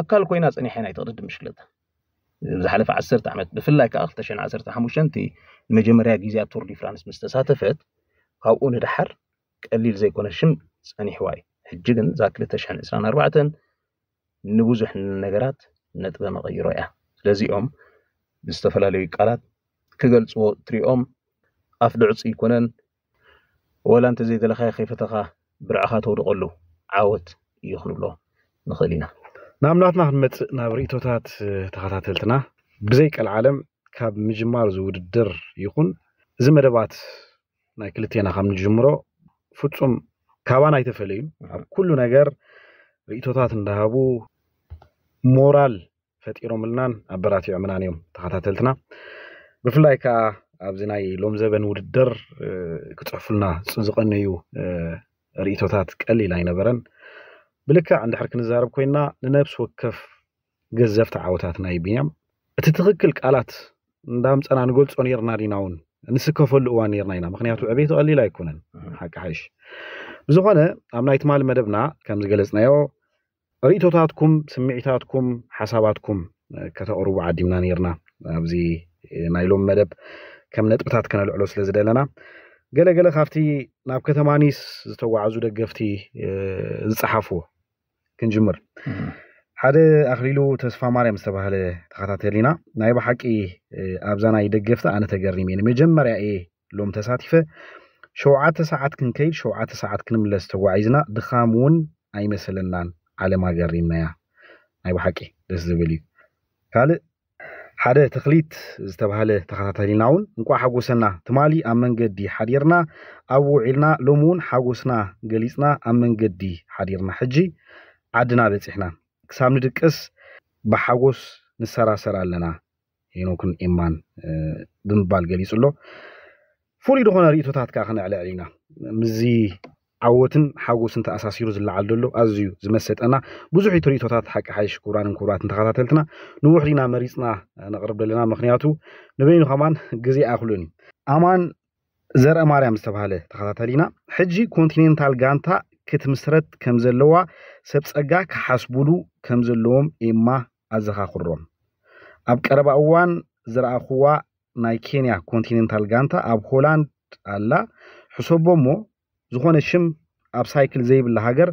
ኣካል ኮይና ፀኒሐ ናይ ተቕድድም ምሽለታ ዝሓለፈ 10 ዓመት ብፍላይ ከዓ 215 ንመጀመርያ ግዜ ኣብ ቶር ዲ ፍራንስ ምስ ተሳተፈት ካብኡ ንድሓር ቀሊል ዘይኮነ ሽምፅን ኣሕዋይ ሕጂ ግን እዛ 224 ንብዙሕ ነገራት ነጥበ መቐይሮ እያ ስለዚኦም ብዝተፈላለዩ ቃላት ክገልፅዎ እትሪኦም ኣፍ ድዕፂ ይኮነን ወላ እንተዘይደለኻዮ ከይፈተኻ ብርዕኻ ተውድቐሉ ዓወት እዩ ክንብሎ ንኽእል ኢና ናብ ናትና ክንመፅእ ናብ ርእቶታት ተኸታተልትና ብዘይ ቀልዓለም ካብ ምጅማር ዝውድድር ይኹን እዚ መደባት ናይ ክልቴና ካብ ንጅምሮ ፍጹም ካባን ኣይተፈለዩን ኣብ ኩሉ ነገር ርእቶታት እንዳሃቡ ሞራል ፈጢሮምልናን ኣበራቲዖምናን እዮም ተኸታተልትና ብፍላይ ከዓ ኣብዚ ናይ ሎም ዘበን ውድድር ክፅሕፉልና ዝቐነዩ ርእቶታት ቀሊል ኣይነበረን ብልክዕ እንድሕር ክንዛረብ ኮይንና ንነብሲ ወከፍ ገዘፍቲ ዓወታት ናይ ቢንያም እቲ ትኽክል ቃላት እንዳምፀና ንገልፆ ነርና ዲና እውን ንስከፈሉ እዋን ነርና ኢና ምክንያቱ ዕቤቱ ቀሊል ኣይኮነን ሓቂ ሓይሽ ብዝኾነ ኣብ ናይ ትማል መደብና ከም ዝገለፅናዮ ርእቶታትኩም ስምዒታትኩም ሓሳባትኩም ከተቕርቡ ዓዲምና ነርና ኣብዚ ናይ ሎም መደብ ከም ነጥብታት ከነልዕሎ ስለ ዝደለና ገለገለ ካብቲ ናብ ከተማ ኒስ ዝተጓዓዙ ደገፍቲ ዝፀሓፍዎ ክንጅምር ሓደ ኣኽሊሉ ተስፋ ማርያም ዝተባሃለ ተኸታተሊና ናይ ብሓቂ ኣብዛ ናይ ደገፍቲ ኣነ ተገሪም እየ ንመጀመርያ እየ ሎም ተሳቲፈ ሸውዓተ ሰዓት ክንከይድ ሸውዓተ ሰዓት ክንምለስ ተጓዒዝና ድኻም እውን ኣይመሰለናን ዓለም ኣገሪምናያ ናይ ብሓቂ ደስ ዝብል እዩ ካልእ ሓደ ተክሊት ዝተባሃለ ተኸታተሊና እውን እንቋ ሓጎሰና ትማሊ ኣብ መንገዲ ሓዲርና ኣብ ውዒልና ሎም እውን ሓጎስና ገሊፅና ኣብ መንገዲ ሓዲርና ሕጂ ዓድና በፂሕና ክሳብ ንድቅስ ብሓጎስ ንሰራሰር ኣለና ሄኖክን ኤማን ብምባል ገሊጹ ኣሎ ፍሉይ ድኾነ ርእቶታት ከዓ ክነዕልዕል ኢና ምዚ ዓወትን ሓጎስን ተኣሳሲሩ ዝለዓል ደሎ ኣዝዩ ዝመሰጠና ብዙሕ ትርኢቶታት ሓቂ ሓይሽ ክቡራንን ክቡራት ተኸታተልትና ንውሕሪና መሪፅና ነቕርብ ዘለና ምክንያቱ ንበይኑ ከማን ግዜ ኣክሉን እዩ ኣማን ዘርአ ማርያም ዝተባሃለ ተኸታተሊና ሕጂ ኮንቲኔንታል ጋንታ ክትምስረት ከም ዘለዋ ሰብ ፀጋ ክሓስቡሉ ከም ዘለዎም እማ ኣዘኻኽሮም ኣብ ቀረባ እዋን ዝረኣኽዋ ናይ ኬንያ ኮንቲኔንታል ጋንታ ኣብ ሆላንድ ኣላ ሕሰቦ እሞ ዝኾነ ሽም ኣብ ሳይክል ዘይብላ ሃገር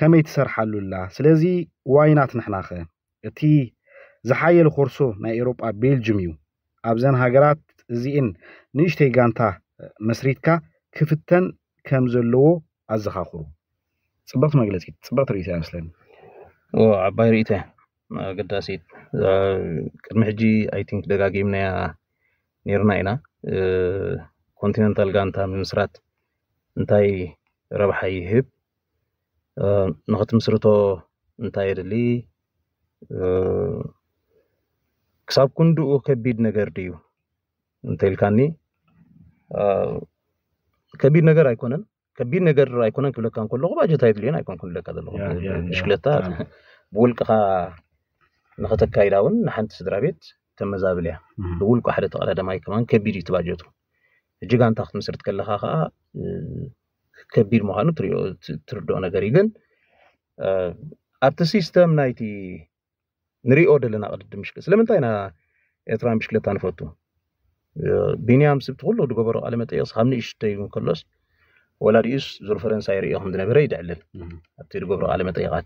ከመይ ትሰርሓሉላ ስለዚ ዋይናት ንሕና ኸ እቲ ዝሓየለ ኮርሶ ናይ ኤሮጳ ቤልጅም እዩ ኣብዘን ሃገራት እዚአን ንእሽተይ ጋንታ መስሪትካ ክፍተን ከም ዘለዎ ኣዘኻኽሩ ፅባት መግለፂ ፅባት ርእሲ ኣይመስለኒ ዓባይ ርእታ እያ ኣገዳሲት ቅድሚ ሕጂ ኣይ ቲንክ ደጋጊምናያ ነርና ኢና ኮንቲነንታል ጋንታ ምምስራት እንታይ ረብሓ ይህብ ንክትምስርቶ እንታይ የድሊ ክሳብ ኩንድኡ ከቢድ ነገር ድዩ እንተይልካኒ ከቢድ ነገር ኣይኮነን كبير نجر رايكون كل لك كان كله باجت هاي تلين رايكون كل لك هذا لو مشكلتها بقول كها نخت كايراون نحن تسدرابيت تم زابليا بقول كحد تقرا ده ماي كمان كبير يتباجتو جي كان تاخذ مسرت كل خا خا كبير مهانو تريو تردو انا غريغن ابت سيستم نايتي نري اوردر لنا قد مشكله سلمنت اينا اترام مشكله تنفوتو بينيام سبت كله دغبر على متيس خامني اشتي كلش ولا رئيس زور فرنسا يريهم دنا بريد علن أبتير جبر على متيقات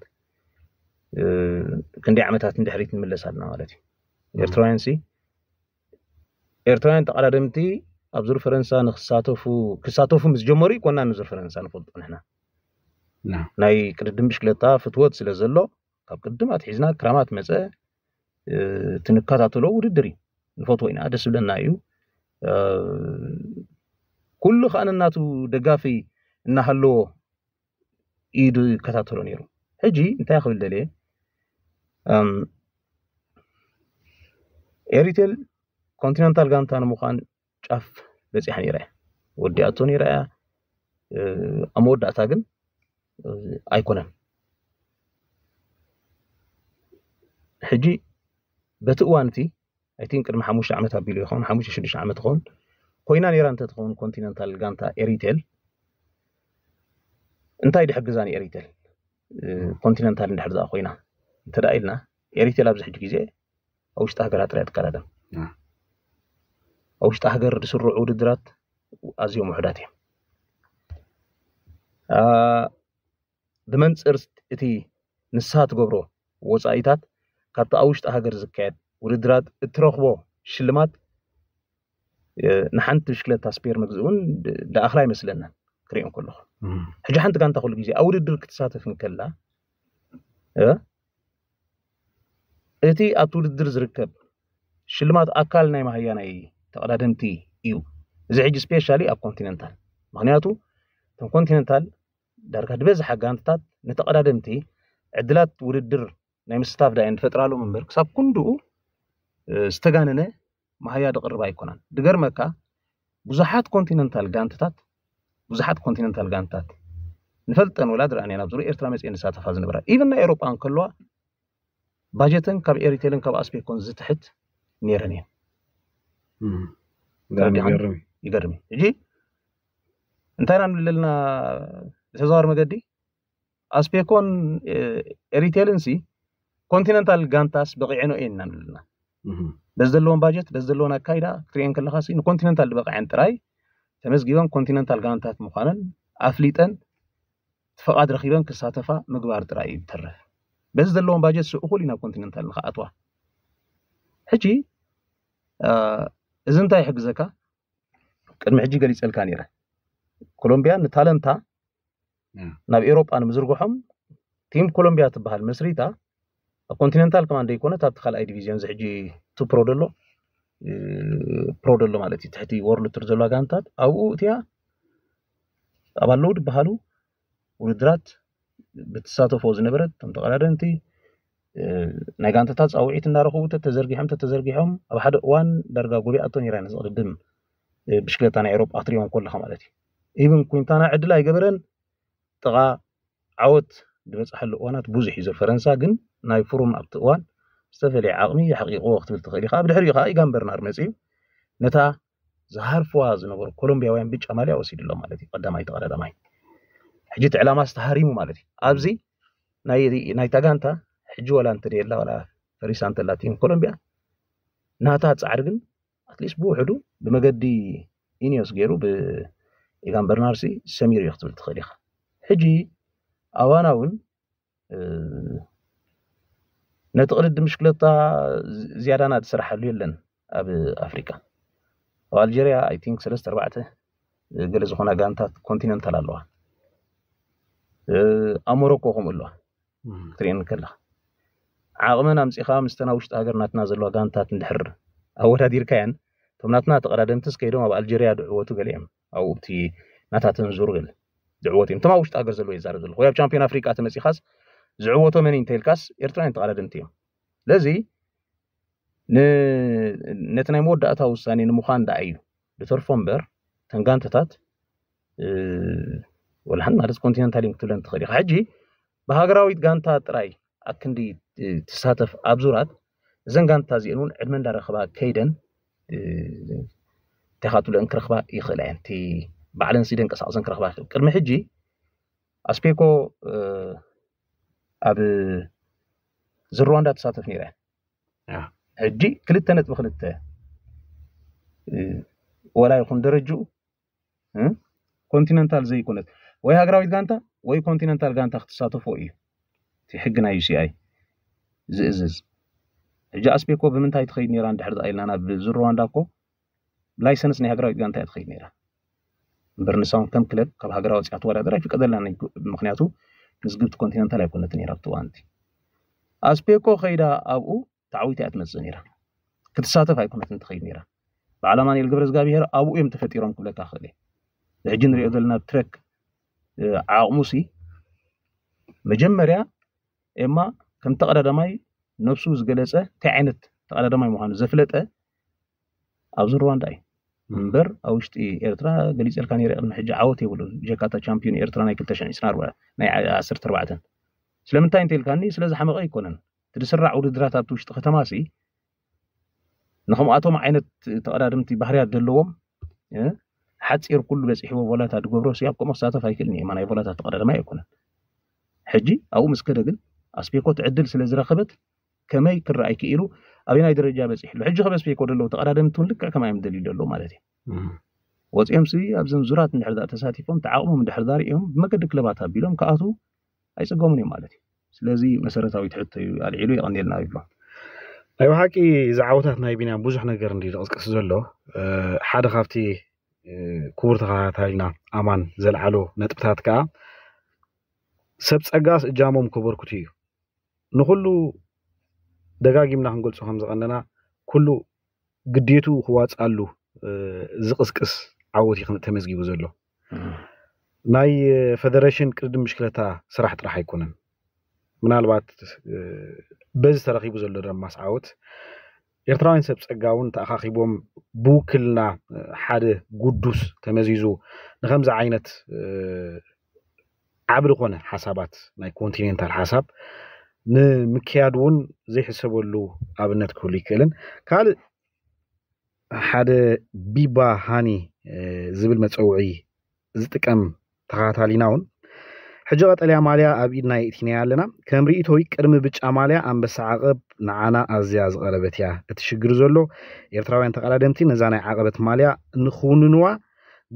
أه، كندي عمتها تندحريت من لسال نوالتي إيرتراينسي إيرتراين تقال رمتي أبزور فرنسا نخساتوفو كساتوفو مز جمهوري كنا نزور فرنسا نفضل هنا ناي كردم بشكلتا فتوات سلزلو كاب كردم أتحيزنا كرامات مزا أه، تنكاتاتو لو ورد دري الفوتوين عدس بلن نايو أه، ኩሉ ከዓ ነናቱ ደጋፊ እናሃለዎ ኢዱ ይከታተሎ ነይሩ ሕጂ እንታይ ክብል ደልየ ኤሪቴል ኮንቲነንታል ጋንታ ንምዃን ጫፍ በፂሓ ነይራ እያ ወዲኣቶ ነይራ እያ ኣብ መወዳእታ ግን ኣይኮነን ሕጂ በቲ እዋን እቲ ኣይ ቲንክ ቅድሚ ሓሙሽተ ዓመት ኣቢሉ ይኸውን ሓሙሽተ ሽዱሽተ ዓመት ይኸውን ኮይና ነይራ እንተትኸውን ኮንቲነንታል ጋንታ ኤሪቴል እንታይ ድሕግዛን ኤሪቴል ኮንቲነንታል እንድሕር ዝኣ ኮይና እንተ እንተዳ ኢልና ኤሪቴል ኣብዚ ሕጂ ግዜ ኣብ ውሽጢ ሃገራት ጥራይ ትቀዳደም ኣብ ውሽጢ ሃገር ዝስርዑ ውድድራት ኣዝዮም ውሕዳት እዮም ብመንፅር እቲ ንስሓ ትገብሮ ወፃኢታት ካብቲ ኣብ ውሽጢ ሃገር ዝካየድ ውድድራት እትረኽቦ ሽልማት ንሓንቲ ብሽክሌታ ስፔር ምግዚ እውን ዳኣኽራ ይመስለናን ክሪኦም ከለኹ ሕጂ ሓንቲ ጋንታ ኩሉ ግዜ ኣብ ውድድር ክትሳተፍ ንከላ እቲ ኣብቲ ውድድር ዝርከብ ሽልማት ኣካል ናይ ማህያ ናይ ተቐዳደምቲ እዩ እዚ ሕጂ ስፔሻሊ ኣብ ኮንቲነንታል ምክንያቱ እቶም ኮንቲነንታል ዳርጋ ድበዝሓ ጋንትታት ንተቐዳደምቲ ዕድላት ውድድር ናይ ምስታፍ ዳእየን ዝፈጥራሎም እምበር ክሳብ ኩንድኡ ዝተጋነነ ማህያዶ ቅርባ ኣይኮናን ድገርመካ ብዙሓት ኮንቲነንታል ጋንትታት ብዙሓት ኮንቲነንታል ጋንትታት ንፈልጠን ወላድ ረኣነ ናብ ዙሪ ኤርትራ መፅአን ዝሳተፋ ዝነበራ ኢቨን ናይ ኤሮጳ ከለዋ ባጀተን ካብ ኤሪቴልን ካብ ኣስፔኮን ዝትሕት ነይረን እየን ይገርም እዩ ሕጂ እንታይ ኢና ንለልና ብተዘዋር መገዲ ኣስፔኮን ኤሪቴልን ሲ ኮንቲነንታል ጋንታስ በቂዕኖ እየን ኢና ንለልና بس دلون باجت بس أكايدا كريان كل نو إنه كونتيننتال بقى عن راي تمس جيبان كونتيننتال جانتات مخانن أفليتن فقاد رخيبان كساتفا مقبار تراي بترف بس دلون باجت سأقول إنه كونتيننتال نخاطوا حجي آه إذا أنت يحق زكا ቅድሚ ሕጂ ገሊፀልካ ነይረ ኮሎምቢያ ንታለንታ ናብ ኤሮጳ تيم كولومبيا ኮሎምቢያ ትበሃል መስሪታ ኮንቲኔንታል ኮማንዶ ይኮነ ታብቲ ካልኣይ ዲቪዝዮን ዝሕጂ ቱ ፕሮ ደሎ ፕሮ ደሎ ማለት እዩ ትሕቲ ወርልድ ቱር ዘለዋ ጋንታት ኣብኡ እቲያ ኣብ ኣለዉ ዝበሃሉ ውድድራት ብትሳተፎ ዝነበረት እቶም ተቀዳደምቲ ናይ ጋንታታት ፃውዒት እናረኽቡ ተተዘርጊሖም ተተዘርጊሖም ኣብ ሓደ እዋን ዳርጋ ጉቢኣቶ ነይራ ነዚ ቅድድም ብሽክለታ ናይ ኤሮጳ ክትሪኦም ከለካ ማለት እዩ ኢብን ኩንታና ዕድል ኣይገበረን ጥቓ ዓወት بمسح الأوانات بوزح يزر فرنسا جن ناي فروم أبتوان استفلي عقمي يحقيق وقت بالتخيل خاب دحر يخا إيجان برنار مزي نتا زهر فواز نور كولومبيا وين بيتش أماليا وسيد الله مالتي قدام أي تقرأ دماي حجت على ماس تهريم مالتي أبزي ناي دي ناي تاجانتا حجوا لانتري الله ولا فريسانت اللاتين كولومبيا ناتا تعرجن أتليش بو حدو بمجدي إنيوس جيرو ب برنارسي سمير يختبر التخيل حجي أوانا ون نتقرد مشكلة زيادة نات سرحة ليلن أبي أفريكا وألجيريا أي تينك سلسة ربعته جلز هنا جانتا كونتيننت على الله أمورك وهم الله ترين كلها عقمنا أمس إخام استناوش تأجر نات نازل الله جانتا تنحر أو تدير كان ثم نات نات قرادم تسكيدوا أبو ألجيريا دعوة تقليم أو بتي نات تنزور قل زعوتي انت ما وش تاجر زلو يزارد الخويا بشامبيون افريكا تمسي خاص زعوته من انتيل كاس ارتو انت على دنتي لذي ن نتنا مود اتا وساني نمخان دايو دكتور فومبر تنغان تتات ا ولحن مارس كونتيننتال انكتلنت خدي حجي بهاغراويت غانتا تراي اكندي تساتف ابزورات زنغان تازينون علمن دار خبا كيدن تخاتو لانكرخبا يخلا انتي بعلن سيدن كساسن كره باخر كرم حجي اسبيكو آه، اب زروان دات ساتف نيره اه حجي كل التنت بخلت ولا يكون درجو كونتيننتال زي كونت وي هاغراوي غانتا وي كونتيننتال غانتا اختصاصه فوقي تي حقنا يو سي اي زيزز جا اسبيكو بمن تاي تخيد نيران دحر ايلنا بزروان داكو لايسنس ني هاغراوي تخيد نيران ብርንሳውን ከም ክለብ ካብ ሃገራዊ ፅያ ተወዳደር ኣይፍቀደላን ምክንያቱ ንዝግብቲ ኮንቲነንታል ኣይኮነትን ነይራ ብትዋንቲ ኣስፔኮ ከይዳ ኣብኡ ተዓዊት እያ ትመፅእ ነይራ ክትሳተፍ ኣይኮነትን ትኸይድ ነይራ በዓል ኣማኒኤል ገብረ እግዚኣብሄር ኣብኡ እዮም ተፈጢሮም ክብለካ ክእል እየ ሕጂ ንሪኦ ዘለና ትረክ ዓቕሙሲ መጀመርያ ኤማ ከም ተቀዳዳማይ ነብሱ ዝገለፀ እንታይ ዓይነት ተቀዳዳማይ ምዃኑ ዘፍለጠ ኣብዚ ሩዋንዳ እዩ منبر او شتي ايرترا غليز الكان يرى المحج عاوت يقول جاكاتا تشامبيون ايرترا ناي كنتش يعني سنار ناي 10 4 سلمتا انت الكاني إيه، سلاز حمق يكونن تدسرع ودرات ابتو شت ختماسي نخم اتوم عينت تقرارمتي بحريا دلوم إيه؟ حتصير كله بس يحبوا ولاتا دغبروس يابكو مساته فايكلني ما ناي ولاتا تقرار ما يكونن حجي او مسكدغن اسبيكوت عدل سلاز رخبت كما يكر أبينا يدرج جابس يحلو حج خبز في كور اللو تقدم تملك كما يمدل يدلو مالتي وتيم سي أبزن زرات من حردا تساتيفهم تعاقمهم من حردا رئيهم ما قد كلباتها بيلهم كأتو أي سقومني مالتي سلازي مسرتاوي تحت العلو يقنيلنا يبلون أيوة حكي زعوتات نايبينا بوجح نجر ندي أسكس زلو أه حدا خافتي كبر تخاتايلنا أمان زلعلو نتبتات كا سبس أجاس إجامهم كبر كتير نقول ደጋጊምና ክንገልፆ ከም ዝቐነና ኩሉ ግዴቱ ክዋፅኣሉ ዝቕስቅስ ዓወት ተመዝጊቡ ዘሎ ናይ ፌደሬሽን ቅድም ምሽክለታ ስራሕ ጥራሕ ኣይኮነን ምናልባት በዚ ተረኪቡ ዘሎ ድማ ዓወት ኤርትራውያን ሰብ ፀጋ እውን ተኣኻኺቦም ብውክልና ሓደ ጉዱስ ተመዚዙ ንከምዚ ዓይነት ዓብ ዝኾነ ሓሳባት ናይ ኮንቲኔንታል ሓሳብ ንምክያድ እውን ዘይሕሰበሉ ኣብነት ክህሉ ይክእልን ካልእ ሓደ ቢባ ሃኒ ዝብል መፀውዒ ዝጥቀም ተኸታታሊና እውን ሕጂ ቀጠልያ ማልያ ኣብ ኢድ ናይ እቲና ኣለና ከም ርእቶይ ቅድሚ ብጫ ማልያ ኣንበሳ ዓቐብ ንዓና ኣዝያ ዝቐረበት እያ እቲ ሽግር ዘሎ ኤርትራውያን ተቃዳደምቲ ነዛ ናይ ዓቐበት ማልያ ንኽውንንዋ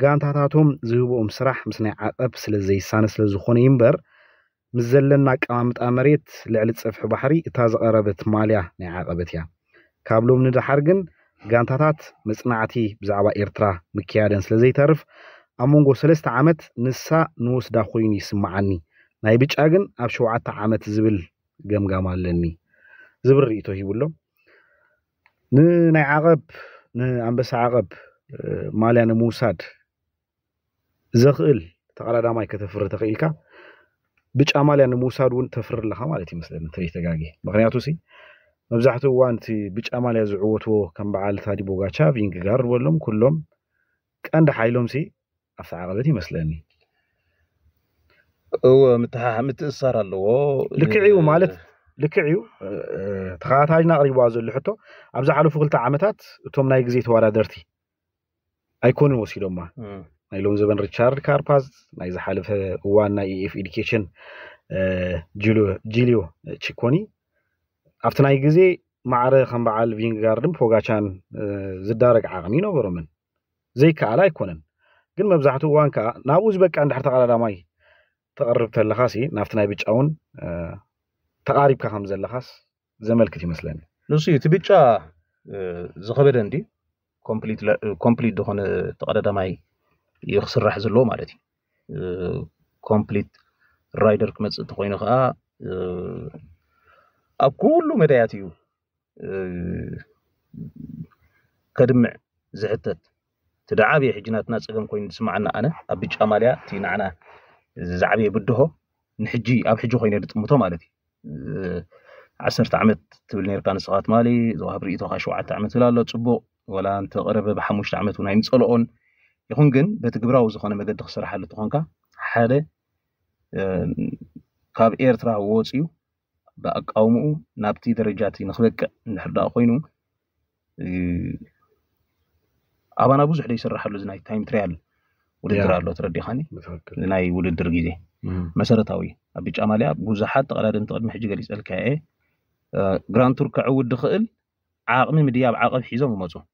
ጋንታታቶም ዝህብኦም ስራሕ ምስ ናይ ዓቐብ ስለዘይሳነ ስለዝኾነ እዩ እምበር ምስ ዘለና ኣቀማምጣ መሬት ልዕሊ ፀፍሒ ባሕሪ እታ ዝቐረበት ማልያ ናይ ዓቐበት እያ ካብ ሎም ንድሓር ግን ጋንታታት መፅናዕቲ ብዛዕባ ኤርትራ ምክያደን ስለ ዘይተርፍ ኣብ መንጎ ሰለስተ ዓመት ንሳ ንወስዳ ኮይኑ ይስምዓኒ ናይ ብጫ ግን ኣብ ሸውዓተ ዓመት ዝብል ገምጋም ኣለኒ ዝብል ርእቶ ሂቡሎ ንናይ ዓቐብ ንኣንበሳ ዓቐብ ማልያ ንምውሳድ ዘኽእል ተቐዳዳማይ ከተፍሪ ተኽኢልካ بچ آمالی آن موسادون تفرر لخام علیتی مثل نتری تگاگی. مخنیاتو سی مبزحتو وانتی بچ آمالی از عوتو کم بعال ثادی بوقاچا وینگار ولهم کلهم کند حیلهم سی افعالاتی مثل نی. او متهم متأثر لوا. لکعیو مالت لکعیو تخاط هاج نقری وازل لحتو. مبزح علو فقلت عمتات توم نایگزیت وارد درتی. ایکونی وسیله ما. ናይ ሎም ዘበን ሪቻርድ ካርፓዝ ናይ ዝሓለፈ እዋን ናይ ኢኤፍ ኤዲኬሽን ጂልዮ ቺኮኒ ኣብቲ ናይ ግዜ ማዕረ ከም በዓል ቪንጋርድን ፖጋቻን ዝዳረግ ዓቕሚ ይነበሮምን ዘይከኣል ኣይኮነን ግን መብዛሕትኡ እዋን ከዓ ናብኡ ዝበቃ እንድሕር ተቐዳዳማይ ተቐርብ ተለኻስ ናብቲ ናይ ብጫ እውን ተቓሪብካ ከም ዘለኻስ ዘመልክት ይመስለኒ ንሱ እቲ ብጫ ዝኸበደ እንዲ ኮምፕሊት ዝኾነ ተቐዳዳማይ يخسرح زلو مالتي كومبليت أه، رايدر كمتس تخوينو خا أه، اب كلو مدياتيو أه، كدمع زعتت تدعابي حجناتنا صغن كوين سمعنا انا ابي جماليا تي نعنا زعبي بدهو نحجي اب حجو خينا دتمتو مالتي عشر تعمت تبل نير كان صغات مالي ظهر ريتو خشوعه تعمت لا لو تصبو ولا انت قرب بحموش تعمت وناين صلؤون ይኹን ግን በቲ ግብራዊ ዝኾነ መገዲ ክስራሓሉ እትኾንካ ሓደ ካብ ኤርትራ ወፅዩ ብኣቃውምኡ ናብቲ ደረጃ እቲ ንክበቅዕ እንድሕር ዳኣ ኮይኑ ኣባና ብዙሕ ዶ ይስራሓሉ እዚ ናይ ታይም ትሪያል ውድድር ኣሎ ትረዲኻኒ ናይ ውድድር ግዜ መሰረታዊ ኣብ ብጫ ማልያ ብዙሓት ተቐዳደምቲ ቅድሚ ሕጂ ገሊፀልካ እየ ግራንቱር ክዕውድ ክእል ዓቕሚ ምድያብ ዓቐብ ሒዞም ይመፁ ኣብ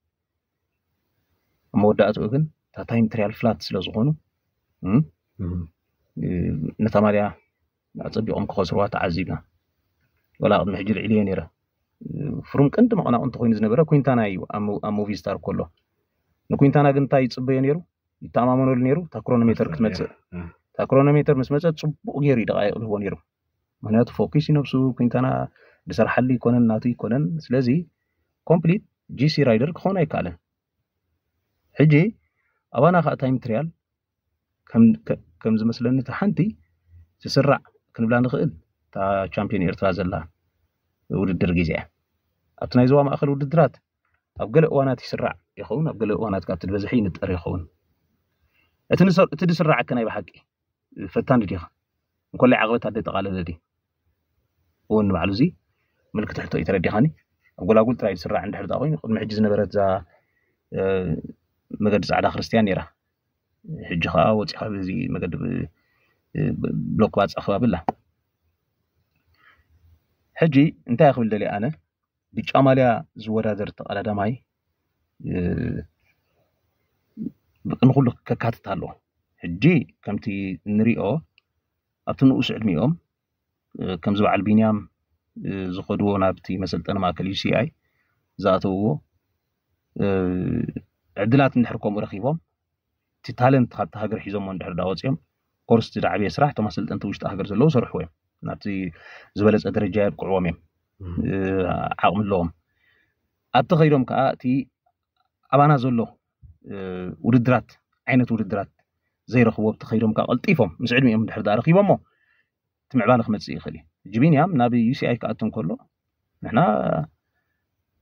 መወዳእትኡ ግን ታታይ ማቴሪያል ፍላት ስለዝኾኑ ነታ ማርያ ኣፀቢቖም ክኸስርዋ ተዓዚብና ወላ ቅድሚ ሕጂ ልዕልየ ነይረ ፍሩም ቅንዲ መቕናቕ እንተኮይኑ ዝነበረ ኩንታና እዩ ኣብ ሙቪ ስታር ከሎ ንኩንታና ግን እንታይ ይፅበዮ ነይሩ ይተኣማመነሉ ነይሩ እታ ክሮኖሜተር ክትመፅእ እታ ክሮኖሜተር ምስ መፀት ፅቡቅ ገይሩ እዩ ደቃ ይቕልህቦ ነይሩ ምክንያቱ ፎኪስ ይነብሱ ኩንታና ድሰርሓሊ ይኮነን ናቱ ይኮነን ስለዚ ኮምፕሊት ጂሲ ራይደር ክኾን ኣይከኣለን ሕጂ أبانا خا تايم تريال كم كم زي مثلا تحنتي تسرع كن بلا نخيل تا تشامبيون ايرترا زلا ولد درغيزيا ابتنا يزوا ما اخر ولد درات ابقل اوانات يسرع يخون ابقل اوانات كانت البزحين تر يخون اتنسر تدسرع كان اي بحقي فتان ديخ وكل عقبه تاع دي تقال لدي ون معلوزي ملك تحت يتردي خاني اقول اقول ترى يسرع عند حرد اخوين قد محجز نبرت መገዲ ፃዕዳ ክርስትያን ነይራ ሕጂ ከዓ ወፂኻ በዚ መገዲ ብሎክ ባፃ ክባብላ ሕጂ እንታይ ክብል ደልየ ኣነ ብጫ ማልያ ዝወዳደር ተቀዳዳማይ ንኩሉ ከካትት ኣለዎ ሕጂ ከምቲ ንሪኦ ኣብቲ ንኡስ ዕድሚኦም ከምዚ በዓል ቢንያም ዝኸድዎ ናብቲ መሰልጠኒ ማእከል ዩሲኣይ ዝኣተውዎ عدلات نحر كوم رخيبهم تي تالنت خط هاجر حيزوم من دهر داوتيهم كورس تي دعبي سراح تو مسلت انت وشت هاجر زلو سرح وين ناتي زبلت ادرجة قعوامي أه عقم اللهم اتخيرهم كأتي أبانا زلو أه وردرات عينة وردرات زي رخوة تخيرهم كألطيفهم مش علمي من دهر دار رخيبهم مو تمعبان خمت سي خلي جبين يام نابي يو سي اي كأتهم كله نحنا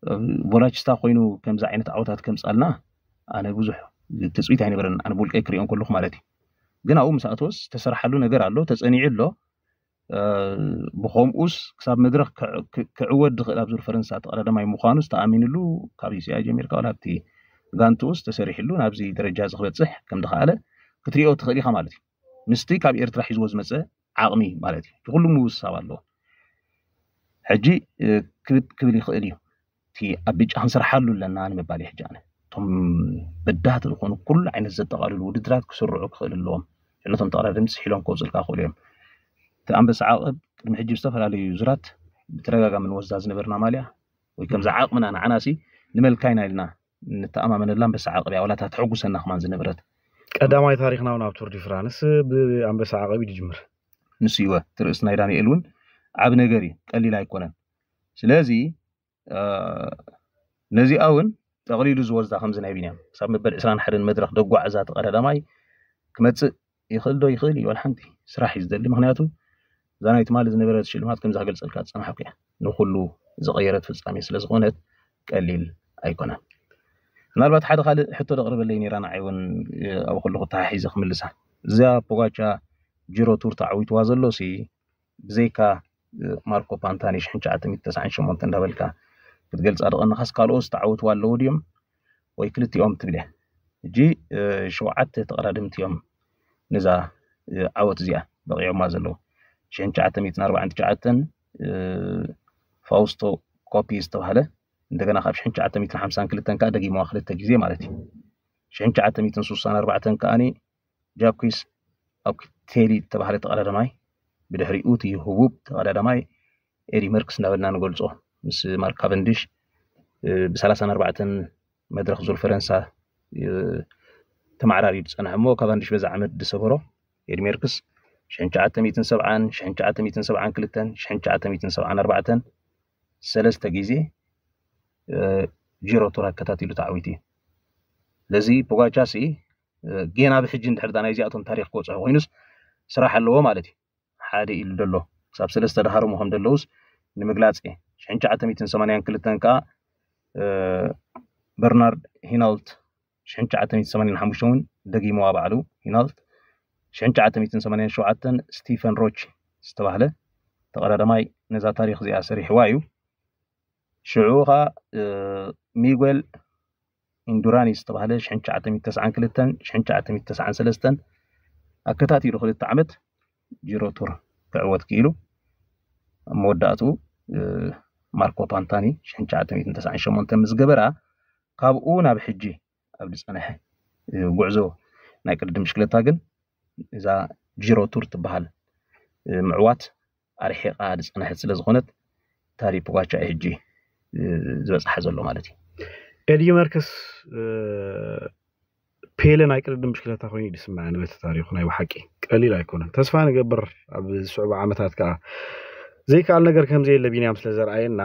أه وراجستا خوينو كمزا عينة عوتات كمسألنا ኣነ ብዙሕ ትፅኢት ኣይነበረን ኣነ ብውልቀይ ክሪኦም ከለኹ ማለት እዩ ግን ኣብኡ ምስ ኣትወስ ተሰርሓሉ ነገር ኣሎ ተፀኒዑ ኣሎ ብከምኡስ ክሳብ መድረክ ክዕወድ ዝኽእል ኣብ ዙር ፈረንሳ ተቀዳዳማይ ምዃኑ ዝተኣሚንሉ ካብ ዩስያ ጀሚርካ ናብቲ ጋንቲኡስ ተሰሪሕሉ ናብዚ ደረጃ ዝክበፅሕ ከም ዝከኣለ ክትሪኦ ትኽእል ኢኻ ማለት እዩ ምስቲ ካብ ኤርትራ ሒዝዎ ዝመፀ ዓቕሚ ማለት እዩ ይኩሉ ምውስሳብ ኣለዎ ሕጂ ክብል ይኽእል እዩ እቲ ኣብ ብጫ ክንስርሓሉ ኣለና ንምባል እዩ ሕጂ ኣነ እቶም በዳህቲ ዝኾኑ ኩሉ ዓይነት ዘጠቓልሉ ውድድራት ክስርዑ ክኽእል ኣለዎም ነቶም ተቐዳድምቲ ስሒሎም ከውፅልካ ክኽእሉ እዮም እቲ ኣንበሳ ዓቕብ ቅድሚ ሕጂ ዝተፈላለዩ ዙራት ብተደጋጋሚ ንወስዳ ዝነበርና ማልያ ወይ ከምዚ ዓቕምና ንዓናሲ ንመልካይና ኢልና ንተኣማመነላ ኣንበሳ ዓቕብ እያ ዋላታ ትሕጉሰና ክማን ዝነበረት ቀዳማይ ታሪክና እውን ኣብ ቱር ዲ ፍራንስ ብኣንበሳ ዓቐብ እዩ ድጅምር ንስ ይወ ትርእስ ናይ ዳንኤል እውን ዓብ ነገር እዩ ቀሊል ኣይኮነን ስለዚ ነዚኣ እውን ጠቕሊሉ ዝወዝዳ ከም ዝነበ እዮም ክሳብ መበል 20 ሓደን መድረክ ደጓዕዛ ተቐዳዳማይ ክመፅእ ይኽእል ዶ ይኽእል እዩ ሓንቲ ስራሕ እዩ ዝደሊ ምክንያቱ እዛ ናይ ትማሊ ዝነበረ ሽልማት ከም ዝገልፀልካ ዝፀናሕኩ እያ ንኩሉ ዝቐየረት ፍፃሜ ስለ ዝኾነት ቀሊል ኣይኮነን ምናልባት ሓደ ካልእ ሕቶ ደቕርበለይ ነራ ንዓይ እውን ኣብ ከለኹ ተሓሒዘ ክምልሳ እዛ ፖጋቻ ጂሮ ቱር ተዓዊትዋ ዘሎ ሲ ብዘይካ ማርኮ ፓንታኒ 1998 እንዳበልካ ክትገልፅ ኣደቐኒኻስ ካልኦ ዝተዓወትዋ ኣለዎ ድዮም ወይ ክልቲኦም ትብል እያ እጂ ሸውዓተ ተቐዳድምቲ እዮም ነዛ ዓወት እዚኣ በቂዖማ ዘለዉ 1949 ፋውስቶ ኮፒ ዝተባሃለ እንደገና ካብ 1952 ከዓ ደጊሞዋ ክልተ ግዜ ማለት እዩ 1964 ከዓኒ ጃኩስ ኣብ ቴሊ ዝተባሃለ ተቐዳዳማይ ብድሕሪኡ እቲ ህቡብ ተቐዳዳማይ ኤዲ መርክስ እናበልና ንገልፆ ምስ ማርክ ካቨንዲሽ ብሰላሳን ኣርባዕተን መድረክ ዙር ፈረንሳ ተማዕራርዩ ዝፀንሐ እሞ ካቫንዲሽ በዛ ዓመት ዝሰበሮ ኤድ ሜርክስ 1970 1972 1974 ሰለስተ ግዜ ጂሮ ቱር ኣከታቲሉ ተዓዊት እዩ ለዚ ብጓቻሲ ጌና ብሕጂ እንድሕር ዳ ናይ ዚኣቶም ታሪክ ክበፅሑ ኮይኑስ ስራሕ ኣለዎ ማለት እዩ ሓደ ኢሉ ደሎ ክሳብ ሰለስተ ድሃርሙ ከም ደለውስ ንምግላፅ እየ 982 ከዓ በርናርድ ሂናልት 985 ደጊሞዋ ባዕሉ ሂናልት 987 ስቲፈን ሮች ዝተባህለ ተቐዳዳማይ ነዛ ታሪክ እዚኣ ሰሪሕዋ እዩ ሽዑ ከዓ ሚጉል ኢንዱራኒ ዝተባህለ 992 993 ኣከታቲሉ ክልተ ዓመት ጂሮቱር ክዕወት ክኢሉ ኣብ መወዳእትኡ ማርኮ ፓንታኒ 1998 ምስ ገበራ ካብኡ ናብ ሕጂ ኣብ ዝፀንሐ ጉዕዞ ናይ ቅድዲ ምሽክለታ ግን እዛ ጂሮ ቱር ትበሃል ምዕዋት ኣርሒቓ ዝፀንሐት ስለ ዝኾነት ታሪ ፖጋቻ ሕጂ ዝበፅሓ ዘሎ ማለት እዩ ኤድዩ መርከስ ፔለ ናይ ቅድዲ ምሽክለታ ኮይኑ እዩ ድስምዐኒ በቲ ታሪኹ ናይ ብሓቂ ቀሊል ኣይኮነን ተስፋ ንገብር ኣብ ዝስዕቡ ዓመታት ከዓ ዘይከኣል ነገር ከምዘ የለ ቢንያም ስለ ዘርኣየና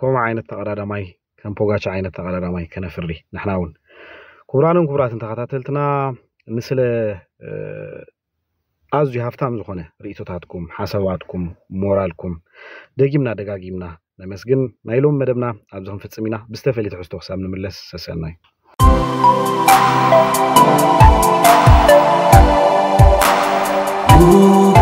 ከምኡ ዓይነት ተቀዳዳማይ ከም ፖጋቻ ዓይነት ተቀዳዳማይ ከነፍሪ ንሕና እውን ክቡራንን ክቡራትን ተከታተልትና ንስለ ኣዝዩ ሃፍታም ዝኮነ ርእቶታትኩም ሓሳባትኩም ሞራልኩም ደጊምና ደጋጊምና ነመስግን ናይ ሎም መደብና ኣብዚ ክንፍፅም ኢና ብዝተፈለየ ትሕዝቶ ክሳብ ንምለስ ሰሰናዩ Ooh.